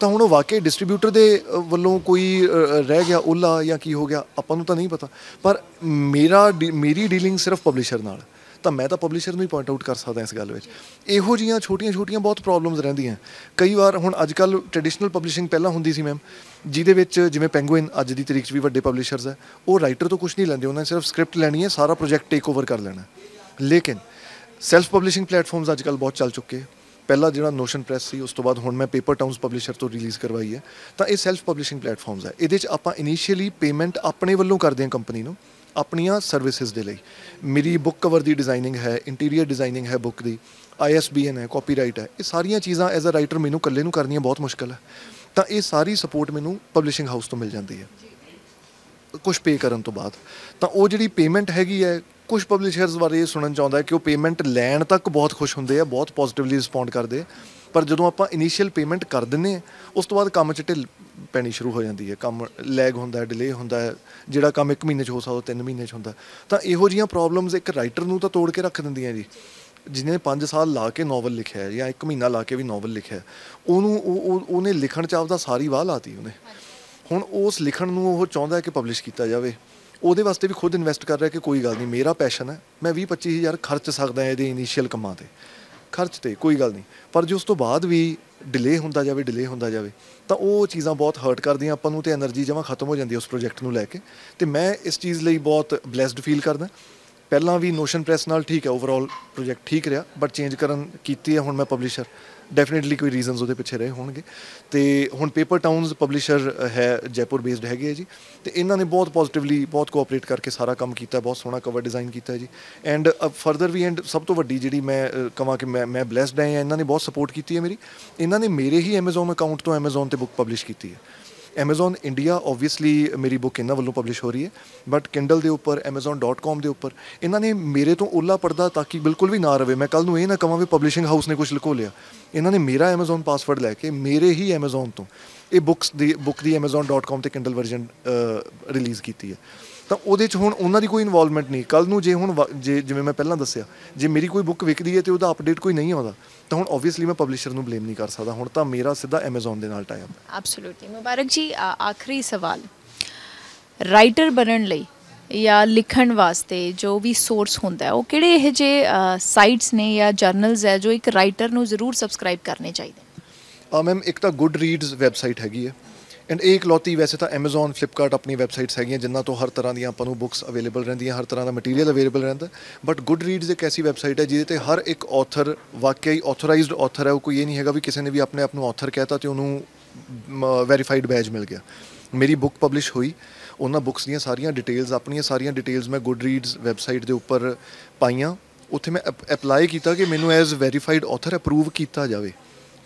ਤਾਂ ਹੁਣ ਉਹ ਵਾਕਈ ਡਿਸਟ੍ਰੀਬਿਊਟਰ ਦੇ ਵੱਲੋਂ ਕੋਈ ਰਹਿ ਗਿਆ ਉਲਾ ਜਾਂ ਕੀ ਹੋ ਗਿਆ ਆਪਾਂ ਨੂੰ ਤਾਂ ਨਹੀਂ ਪਤਾ ਪਰ ਮੇਰਾ ਮੇਰੀ ਡੀਲਿੰਗ ਸਿਰਫ ਪਬਲਿਸ਼ਰ ਨਾਲ ਤਾਂ ਮੈਂ ਤਾਂ ਪਬਲਿਸ਼ਰ ਨੂੰ ਹੀ ਪੁਆਇੰਟ ਆਊਟ ਕਰ ਸਕਦਾ ਇਸ ਗੱਲ ਵਿੱਚ ਇਹੋ ਜੀਆਂ ਛੋਟੀਆਂ-ਛੋਟੀਆਂ ਬਹੁਤ ਪ੍ਰੋਬਲਮਸ ਰਹਿੰਦੀਆਂ ਕਈ ਵਾਰ ਹੁਣ ਅੱਜ ਕੱਲ ਟ੍ਰੈਡੀਸ਼ਨਲ ਪਬਲਿਸ਼ਿੰਗ ਪਹਿਲਾਂ ਹੁੰਦੀ ਸੀ ਮੈਮ ਜਿਹਦੇ ਵਿੱਚ ਜਿਵੇਂ ਪੈਂਗੁਇਨ ਅੱਜ ਦੀ ਤਰੀਕ 'ਚ ਵੀ ਵੱਡੇ ਪਬਲਿਸ਼ਰਸ ਹੈ ਉਹ ਰਾਈਟਰ ਤੋਂ ਕੁਝ ਨਹੀਂ ਲੈਂਦੇ ਉਹਨਾਂ ਨੇ ਸਿਰਫ ਸਕ੍ਰਿਪਟ ਲੈਣੀ ਹੈ ਸਾਰਾ ਪ੍ਰੋਜੈਕਟ ਟੇਕ ਓਵਰ ਕਰ ਲੈਣਾ ਲੇਕਿਨ ਸੈਲਫ ਪਬਲਿਸ਼ਿੰਗ ਪਲੇਟਫਾਰਮਸ ਅੱਜ ਕੱਲ ਬਹੁਤ ਚੱਲ ਚੁੱਕੇ ਪਹਿਲਾ ਜਿਹੜਾ ਨੋਸ਼ਨ ਪ੍ਰੈਸ ਸੀ ਉਸ ਤੋਂ ਬਾਅਦ ਹੁਣ ਮੈਂ ਪੇਪਰ ਟਾਊਨਸ ਪਬਲਿਸ਼ਰ ਤੋਂ ਰਿਲੀਜ਼ ਕਰਵਾਈ ਹੈ ਤਾਂ ਇਹ ਸੈਲਫ ਪਬਲਿਸ਼ਿੰਗ ਪਲੇਟਫਾਰਮਸ ਹੈ ਇਹਦੇ 'ਚ ਆਪਾਂ ਇਨੀਸ਼ੀਅਲੀ ਪੇਮੈਂਟ ਆਪਣੇ ਵੱਲੋਂ ਕਰਦੇ ਹਾਂ ਕੰਪਨੀ ਨੂੰ ਆਪਣੀਆਂ ਸਰਵਿਸਿਜ਼ ਦੇ ਲਈ ਮੇਰੀ ਬੁੱਕ ਕਵਰ ਦੀ ਡਿਜ਼ਾਈਨਿੰਗ ਹੈ ਇੰਟੀਰੀਅਰ ਡਿਜ਼ਾਈਨਿੰਗ ਹੈ ਬੁੱਕ ਦੀ ਆਈਐਸਬੀਐਨ ਹੈ ਕਾਪੀਰਾਈਟ ਹੈ ਇਹ ਸਾਰੀਆਂ ਚੀਜ਼ਾਂ ਐਜ਼ ਅ ਰਾਈਟਰ ਮੈਨੂੰ ਇਕੱਲੇ ਨੂੰ ਕਰਨੀਆਂ ਬਹੁਤ ਮੁਸ਼ਕਲ ਹੈ ਤਾਂ ਇਹ ਸਾਰੀ ਸਪੋਰਟ ਮੈਨੂੰ ਪਬਲਿਸ਼ਿੰਗ ਹਾਊਸ ਤੋਂ ਮਿਲ ਜਾਂਦੀ ਹੈ ਕੁਝ ਪੇ ਕਰਨ ਤੋਂ ਬਾਅਦ ਤਾਂ ਉਹ ਜਿਹੜੀ ਪੇਮੈਂਟ ਹੈਗੀ ਹੈ ਕੁਝ ਪਬਲਿਸ਼ਰਸ ਬਾਰੇ ਇਹ ਸੁਣਨ ਚਾਹੁੰਦਾ ਹੈ ਕਿ ਉਹ ਪੇਮੈਂਟ ਲੈਣ ਤੱਕ ਬਹੁਤ ਖੁਸ਼ ਹੁੰਦੇ ਆ ਬਹੁਤ ਪੋਜ਼ਿਟਿਵਲੀ ਰਿਸਪੌਂਡ ਕਰਦੇ ਪਰ ਜਦੋਂ ਆਪਾਂ ਇਨੀਸ਼ੀਅਲ ਪੇਮੈਂਟ ਕਰ ਦਿੰਨੇ ਉਸ ਤੋਂ ਬਾਅਦ ਕੰਮ 'ਚ ਢਿੱਲ ਪੈਣੀ ਸ਼ੁਰੂ ਹੋ ਜਾਂਦੀ ਹੈ ਕੰਮ ਲੈਗ ਹੁੰਦਾ ਡਿਲੇ ਹੁੰਦਾ ਜਿਹੜਾ ਕੰਮ 1 ਮਹੀਨੇ 'ਚ ਹੋ ਸਕਦਾ 3 ਮਹੀਨੇ 'ਚ ਹੁੰਦਾ ਤਾਂ ਇਹੋ ਜੀਆਂ ਪ੍ਰੋਬਲਮਸ ਇੱਕ ਰਾਈਟਰ ਨੂੰ ਤਾਂ ਤੋੜ ਕੇ ਰੱਖ ਦਿੰਦੀਆਂ ਜੀ ਜਿਨੇ 5 ਸਾਲ ਲਾ ਕੇ ਨੋਵਲ ਲਿਖਿਆ ਹੈ ਜਾਂ 1 ਮਹੀਨਾ ਲਾ ਕੇ ਵੀ ਨੋਵਲ ਲਿਖਿਆ ਉਹਨੂੰ ਉਹ ਉਹਨੇ ਲਿਖਣ 'ਚ ਆਪਦਾ ਸਾਰੀ ਵਾਹ ਲਾਤੀ ਉਹਨੇ ਹੁਣ ਉਸ ਲਿਖਣ ਨੂੰ ਉਹ ਚਾਹੁੰਦਾ ਹੈ ਕਿ ਪਬਲਿਸ਼ ਕੀਤਾ ਜਾਵੇ ਉਹਦੇ ਵਾਸਤੇ ਵੀ ਖੁਦ ਇਨਵੈਸਟ ਕਰ ਰਿਹਾ ਕਿ ਕੋਈ ਗੱਲ ਨਹੀਂ ਮੇਰਾ ਪੈਸ਼ਨ ਹੈ ਮੈਂ 20 25000 ਖਰਚ ਸਕਦਾ ਇਹਦੇ ਇਨੀਸ਼ੀਅਲ ਕੰਮਾਂ ਤੇ ਖਰਚ ਤੇ ਕੋਈ ਗੱਲ ਨਹੀਂ ਪਰ ਜੇ ਉਸ ਤੋਂ ਬਾਅਦ ਵੀ ਡਿਲੇ ਹੁੰਦਾ ਜਾਵੇ ਡਿਲੇ ਹੁੰਦਾ ਜਾਵੇ ਤਾਂ ਉਹ ਚੀਜ਼ਾਂ ਬਹੁਤ ਹਰਟ ਕਰਦੀਆਂ ਆਪਾਂ ਨੂੰ ਤੇ એનર્ਜੀ ਜਮਾ ਖਤਮ ਹੋ ਜਾਂਦੀ ਉਸ ਪ੍ਰੋਜੈਕਟ ਨੂੰ ਲੈ ਕੇ ਤੇ ਮੈਂ ਇਸ ਚੀਜ਼ ਲਈ ਬਹੁਤ ਬlesed ਫੀਲ ਕਰਦਾ ਪਹਿਲਾਂ ਵੀ ਨੋਸ਼ਨ ਪ੍ਰੈਸ ਨਾਲ ਠੀਕ ਹੈ ਓਵਰਆਲ ਪ੍ਰੋਜੈਕਟ ਠੀਕ ਰਿਹਾ ਬਟ ਚੇਂਜ ਕਰਨ ਕੀਤੀ ਹੈ ਹੁਣ ਮੈਂ ਪਬਲਿਸ਼ਰ ਡੈਫੀਨਿਟਲੀ ਕੋਈ ਰੀਜ਼ਨਸ ਉਹਦੇ ਪਿੱਛੇ ਰਹੇ ਹੋਣਗੇ ਤੇ ਹੁਣ ਪੇਪਰ ਟਾਊਨਸ ਪਬਲਿਸ਼ਰ ਹੈ ਜੈਪੁਰ ਬੇਸਡ ਹੈਗੇ ਜੀ ਤੇ ਇਹਨਾਂ ਨੇ ਬਹੁਤ ਪੋਜ਼ਿਟਿਵਲੀ ਬਹੁਤ ਕੋਆਪਰੇਟ ਕਰਕੇ ਸਾਰਾ ਕੰਮ ਕੀਤਾ ਬਹੁਤ ਸੋਹਣਾ ਕਵਰ ਡਿਜ਼ਾਈਨ ਕੀਤਾ ਜੀ ਐਂਡ ਫਰਦਰ ਵੀ ਐਂਡ ਸਭ ਤੋਂ ਵੱਡੀ ਜਿਹੜੀ ਮੈਂ ਕਹਾਂ ਕਿ ਮੈਂ ਮੈਂ ਬlesed ਹਾਂ ਇਹਨਾਂ ਨੇ ਬਹੁਤ ਸਪੋਰਟ ਕੀਤੀ ਹੈ ਮੇਰੀ ਇਹਨਾਂ ਨੇ ਮੇਰੇ ਹੀ Amazon ਅਕਾਊਂਟ ਤੋਂ Amazon ਤੇ ਬੁੱਕ ਪਬਲਿਸ਼ ਕੀਤੀ ਹੈ Amazon India ਆਬਵੀਅਸਲੀ ਮੇਰੀ ਬੁੱਕ ਇਹਨਾਂ ਵੱਲੋਂ ਪਬਲਿਸ਼ ਹੋ ਰਹੀ ਹੈ ਬਟ Kindle ਦੇ ਉੱਪਰ amazon.com ਦੇ ਉੱਪਰ ਇਹਨਾਂ ਨੇ ਮੇਰੇ ਤੋਂ ਓਲਾ ਪਰਦਾ ਤਾਂ ਕਿ ਬਿਲਕੁਲ ਵੀ ਨਾ ਰਵੇ ਮੈਂ ਕੱਲ ਨੂੰ ਇਹ ਨਾ ਕਹਾਂ ਵੀ ਪਬਲਿਸ਼ਿੰਗ ਹਾਊਸ ਨੇ ਕੁਝ ਲੁਕੋ ਲਿਆ ਇਹਨਾਂ ਨੇ ਮੇਰਾ Amazon ਪਾਸਵਰਡ ਲੈ ਕੇ ਮੇਰੇ ਹੀ Amazon ਤੋਂ ਇਹ ਬੁੱਕਸ ਦੀ ਬੁੱਕ ਦੀ amazon.com ਤੇ Kindle ਵਰਜ਼ਨ ਰਿਲੀਜ਼ ਕੀਤੀ ਹੈ ਤਾਂ ਉਹਦੇ 'ਚ ਹੁਣ ਉਹਨਾਂ ਦੀ ਕੋਈ ਇਨਵੋਲਵਮੈਂਟ ਨਹੀਂ ਕੱਲ ਨੂੰ ਜੇ ਹੁਣ ਜੇ ਜਿਵੇਂ ਮੈਂ ਪਹਿਲਾਂ ਦੱਸਿਆ ਜੇ ਮੇਰੀ ਕੋਈ ਬੁੱਕ ਵਿਕਦੀ ਹੈ ਤੇ ਉਹਦਾ ਅਪਡੇਟ ਕੋਈ ਨਹੀਂ ਆਉਂਦਾ ਤਾਂ ਹੁਣ ਆਬਵੀਅਸਲੀ ਮੈਂ ਪਬਲਿਸ਼ਰ ਨੂੰ ਬਲੇਮ ਨਹੀਂ ਕਰ ਸਕਦਾ ਹੁਣ ਤਾਂ ਮੇਰਾ ਸਿੱਧਾ Amazon ਦੇ ਨਾਲ ਟਾਈ ਅਪ ਹੈ ਐਬਸੋਲੂਟਲੀ ਮੁਬਾਰਕ ਜੀ ਆਖਰੀ ਸਵਾਲ ਰਾਈਟਰ ਬਣਨ ਲਈ ਜਾਂ ਲਿਖਣ ਵਾਸਤੇ ਜੋ ਵੀ ਸੋਰਸ ਹੁੰਦਾ ਹੈ ਉਹ ਕਿਹੜੇ ਇਹ ਜੇ ਸਾਈਟਸ ਨੇ ਜਾਂ ਜਰਨਲਸ ਹੈ ਜੋ ਇੱਕ ਰਾਈਟਰ ਨੂੰ ਜ਼ਰੂਰ ਸਬਸਕ੍ਰਾਈਬ ਕਰਨੇ ਚਾਹੀਦੇ ਆ ਮੈਮ ਇੱਕ ਤਾਂ ਗੁੱਡ ਰੀਡਸ ਵੈਬਸਾਈਟ ਹੈਗੀ ਹੈ ਐਂਡ ਇਹ ਇਕਲੌਤੀ ਵੈਸੇ ਤਾਂ Amazon Flipkart ਆਪਣੀ ਵੈਬਸਾਈਟਸ ਹੈਗੀਆਂ ਜਿਨ੍ਹਾਂ ਤੋਂ ਹਰ ਤਰ੍ਹਾਂ ਦੀਆਂ ਆਪਾਂ ਨੂੰ ਬੁੱਕਸ ਅਵੇਲੇਬਲ ਰਹਿੰਦੀਆਂ ਹਰ ਤਰ੍ਹਾਂ ਦਾ ਮਟੀਰੀਅਲ ਅਵੇਲੇਬਲ ਰਹਿੰਦਾ ਬਟ ਗੁੱਡ ਰੀਡਸ ਇੱਕ ਐਸੀ ਵੈਬਸਾਈਟ ਹੈ ਜਿਹਦੇ ਤੇ ਹਰ ਇੱਕ ਆਥਰ ਵਾਕਿਆ ਹੀ ਆਥੋਰਾਈਜ਼ਡ ਆਥਰ ਹੈ ਉਹ ਕੋਈ ਇਹ ਨਹੀਂ ਹੈਗਾ ਵੀ ਕਿਸੇ ਨੇ ਵੀ ਆਪਣੇ ਆਪ ਨੂੰ ਆਥਰ ਕਹਿਤਾ ਤੇ ਉਹਨੂੰ ਵੈਰੀਫਾਈਡ ਬੈਜ ਮਿਲ ਗਿਆ ਮੇਰੀ ਬੁੱਕ ਪਬਲਿਸ਼ ਹੋਈ ਉਹਨਾਂ ਬੁੱਕਸ ਦੀਆਂ ਸਾਰੀਆਂ ਡਿਟੇਲਸ ਆਪਣੀਆਂ ਸਾਰੀਆਂ ਡਿਟੇਲਸ ਮੈਂ ਗੁੱਡ ਰੀਡਸ ਵੈਬਸਾਈਟ ਦੇ ਉੱਪਰ ਪਾਈਆਂ ਉੱਥੇ ਮੈਂ ਅਪਲਾਈ ਕੀਤਾ ਕਿ ਮੈਨੂੰ ਐਜ਼ ਵੈਰੀਫਾਈਡ ਆਥਰ ਅਪਰੂਵ ਕੀਤਾ ਜਾਵੇ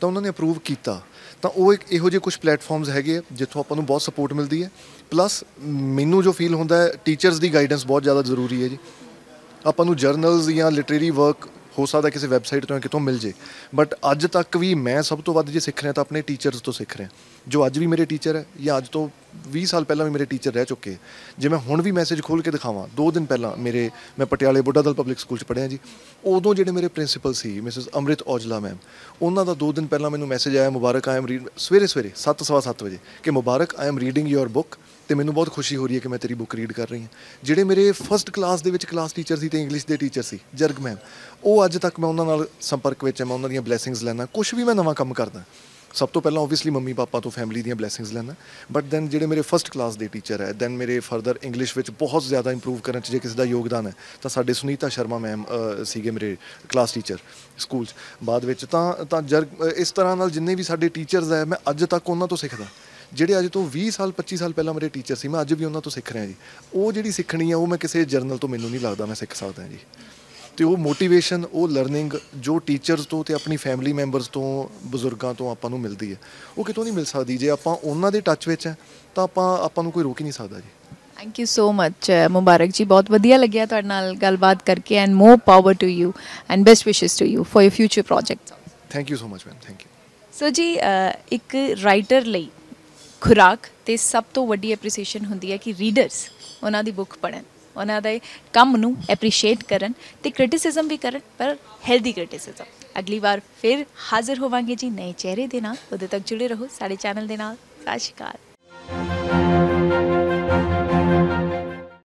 ਤਾਂ ਉਹਨਾਂ ਨੇ ਅਪਰੂਵ ਕੀਤਾ ਤਾਂ ਉਹ ਇੱਕ ਇਹੋ ਜਿਹੇ ਕੁਝ ਪਲੇਟਫਾਰਮਸ ਹੈਗੇ ਜਿੱਥੋਂ ਆਪਾਂ ਨੂੰ ਬਹੁਤ ਸਪੋਰਟ ਮਿਲਦੀ ਹੈ ਪਲੱਸ ਮੈਨੂੰ ਜੋ ਫੀਲ ਹੁੰਦਾ ਹੈ ਟੀਚਰਸ ਦੀ ਗਾਈਡੈਂਸ ਬਹੁਤ ਜ਼ਿਆਦਾ ਜ਼ਰੂਰੀ ਹੈ ਜੀ ਆਪਾਂ ਨੂੰ ਜਰਨਲਸ ਜਾਂ ਲਿਟਰੇਰੀ ਵਰਕ ਹੋ ਸਕਦਾ ਕਿਸੇ ਵੈਬਸਾਈਟ ਤੋਂ ਕਿਤੋਂ ਮਿਲ ਜੇ ਬਟ ਅੱਜ ਤੱਕ ਵੀ ਮੈਂ ਸਭ ਤੋਂ ਵੱਧ ਜੇ ਸਿੱਖ ਰਿਹਾ ਤਾਂ ਆਪਣੇ ਟੀਚਰਸ ਤੋਂ ਸਿੱਖ ਰਿਹਾ ਜੋ ਅੱਜ ਵੀ ਮੇਰੇ ਟੀਚਰ ਹੈ ਜਾਂ ਅੱਜ ਤੋਂ 20 ਸਾਲ ਪਹਿਲਾਂ ਵੀ ਮੇਰੇ ਟੀਚਰ ਰਹਿ ਚੁੱਕੇ ਜੇ ਮੈਂ ਹੁਣ ਵੀ ਮੈਸੇਜ ਖੋਲ ਕੇ ਦਿਖਾਵਾਂ ਦੋ ਦਿਨ ਪਹਿਲਾਂ ਮੇਰੇ ਮੈਂ ਪਟਿਆਲੇ ਬੁੱਢਾ ਦਲ ਪਬਲਿਕ ਸਕੂਲ 'ਚ ਪੜਿਆ ਜੀ ਉਦੋਂ ਜਿਹੜੇ ਮੇਰੇ ਪ੍ਰਿੰਸੀਪਲ ਸੀ ਮਿਸਿਸ ਅਮ੍ਰਿਤ ਔਜਲਾ ਮੈਮ ਉਹਨਾਂ ਦਾ ਦੋ ਦਿਨ ਪਹਿਲਾਂ ਮੈਨੂੰ ਮੈਸੇਜ ਆਇਆ ਮੁਬਾਰਕ ਆਇਮ ਰੀਡ ਸਵੇਰੇ ਸਵੇਰੇ 7:30 ਵਜੇ ਕਿ Mubarak I'm reading your book ਤੇ ਮੈਨੂੰ ਬਹੁਤ ਖੁਸ਼ੀ ਹੋ ਰਹੀ ਹੈ ਕਿ ਮੈਂ ਤੇਰੀ ਬੁੱਕ ਰੀਡ ਕਰ ਰਹੀ ਹਾਂ ਜਿਹੜੇ ਮੇਰੇ ਫਰਸਟ ਕਲਾਸ ਦੇ ਵਿੱਚ ਕਲਾਸ ਟੀਚਰ ਸੀ ਤੇ ਇੰਗਲਿਸ਼ ਦੇ ਟੀਚਰ ਸੀ ਜਰਗ ਮੈਮ ਉਹ ਅੱਜ ਤੱਕ ਮੈਂ ਉਹਨਾਂ ਨਾਲ ਸੰਪਰਕ ਵਿੱਚ ਹਾਂ ਮੈਂ ਉਹਨਾਂ ਦੀਆਂ ਬਲੇਸਿੰਗਸ ਲੈਣਾ ਕੁਝ ਵੀ ਮੈਂ ਨਵਾਂ ਕੰਮ ਕਰਦਾ ਸਭ ਤੋਂ ਪਹਿਲਾਂ ਆਬਵੀਅਸਲੀ ਮੰਮੀ ਪਾਪਾ ਤੋਂ ਫੈਮਿਲੀ ਦੀਆਂ ਬਲੇਸਿੰਗਸ ਲੈਣਾ ਬਟ ਦੈਨ ਜਿਹੜੇ ਮੇਰੇ ਫਰਸਟ ਕਲਾਸ ਦੇ ਟੀਚਰ ਹੈ ਦੈਨ ਮੇਰੇ ਫਰਦਰ ਇੰਗਲਿਸ਼ ਵਿੱਚ ਬਹੁਤ ਜ਼ਿਆਦਾ ਇੰਪਰੂਵ ਕਰਨ 'ਚ ਜੇ ਕਿਸੇ ਦਾ ਯੋਗਦਾਨ ਹੈ ਤਾਂ ਸਾਡੇ ਸੁਨੀਤਾ ਸ਼ਰਮਾ ਮੈਮ ਸੀਗੇ ਮੇਰੇ ਕਲਾਸ ਟੀਚਰ ਸਕੂਲ 'ਚ ਬਾਅਦ ਵਿੱਚ ਤਾਂ ਤਾਂ ਇਸ ਤਰ੍ਹਾਂ ਨਾਲ ਜਿੰਨੇ ਵੀ ਸਾਡੇ ਟੀਚਰਸ ਹੈ ਮੈਂ ਅੱਜ ਤੱਕ ਉਹਨਾਂ ਤੋਂ ਸਿੱਖਦਾ ਜਿਹੜੇ ਅੱਜ ਤੋਂ 20 ਸਾਲ 25 ਸਾਲ ਪਹਿਲਾਂ ਮੇਰੇ ਟੀਚਰ ਸੀ ਮੈਂ ਅੱਜ ਵੀ ਉਹਨਾਂ ਤੋਂ ਸਿੱਖ ਰਿਹਾ ਜੀ ਉਹ ਜਿਹੜੀ ਸਿੱਖਣੀ ਆ ਉਹ ਮੈਂ ਕਿਸੇ ਜਰਨਲ ਤੋਂ ਮੈਨੂੰ ਨਹੀਂ ਲੱਗਦਾ ਮੈਂ ਸਿੱਖ ਸਕਦਾ ਜੀ ਤੇ ਉਹ ਮੋਟੀਵੇਸ਼ਨ ਉਹ ਲਰਨਿੰਗ ਜੋ ਟੀਚਰਸ ਤੋਂ ਤੇ ਆਪਣੀ ਫੈਮਿਲੀ ਮੈਂਬਰਸ ਤੋਂ ਬਜ਼ੁਰਗਾਂ ਤੋਂ ਆਪਾਂ ਨੂੰ ਮਿਲਦੀ ਹੈ ਉਹ ਕਿਤੋਂ ਨਹੀਂ ਮਿਲ ਸਕਦੀ ਜੇ ਆਪਾਂ ਉਹਨਾਂ ਦੇ ਟੱਚ ਵਿੱਚ ਹੈ ਤਾਂ ਆਪਾਂ ਆਪਾਂ ਨੂੰ ਕੋਈ ਰੋਕ ਹੀ ਨਹੀਂ ਸਕਦਾ ਜੀ ਥੈਂਕ ਯੂ ਸੋ ਮੱਚ ਮੁਬਾਰਕ ਜੀ ਬਹੁਤ ਵਧੀਆ ਲੱਗਿਆ ਤੁਹਾਡੇ ਨਾਲ ਗੱਲਬਾਤ ਕਰਕੇ and more power to you and best wishes to you for your future projects thank you so much ma'am thank you so ਜੀ ਇੱਕ ਰਾਈਟਰ ਲਈ ਖੁਰਾਕ ਤੇ ਸਭ ਤੋਂ ਵੱਡੀ ਐਪਰੀਸੀਏਸ਼ਨ ਹੁੰਦੀ ਹੈ ਕਿ ਰੀਡਰਸ ਉਹਨਾਂ ਦੀ ਬੁੱਕ ਪੜ੍ਹਨ ਉਹਨਾਂ ਦੇ ਕੰਮ ਨੂੰ ਐਪਰੀਸ਼ੀਏਟ ਕਰਨ ਤੇ ਕ੍ਰਿਟਿਸਿਜ਼ਮ ਵੀ ਕਰਨ ਪਰ ਹੈਲਦੀ ਕ੍ਰਿਟਿਸਿਜ਼ਮ ਅਗਲੀ ਵਾਰ ਫਿਰ ਹਾਜ਼ਰ ਹੋਵਾਂਗੇ ਜੀ ਨਏ ਚਿਹਰੇ ਦੇ ਨਾਲ ਉਦੋਂ ਤੱਕ ਜੁੜੇ ਰਹੋ ਸਾਡੇ ਚੈਨਲ ਦੇ ਨਾਲ ਸਾਸ਼ਿਕਾਰ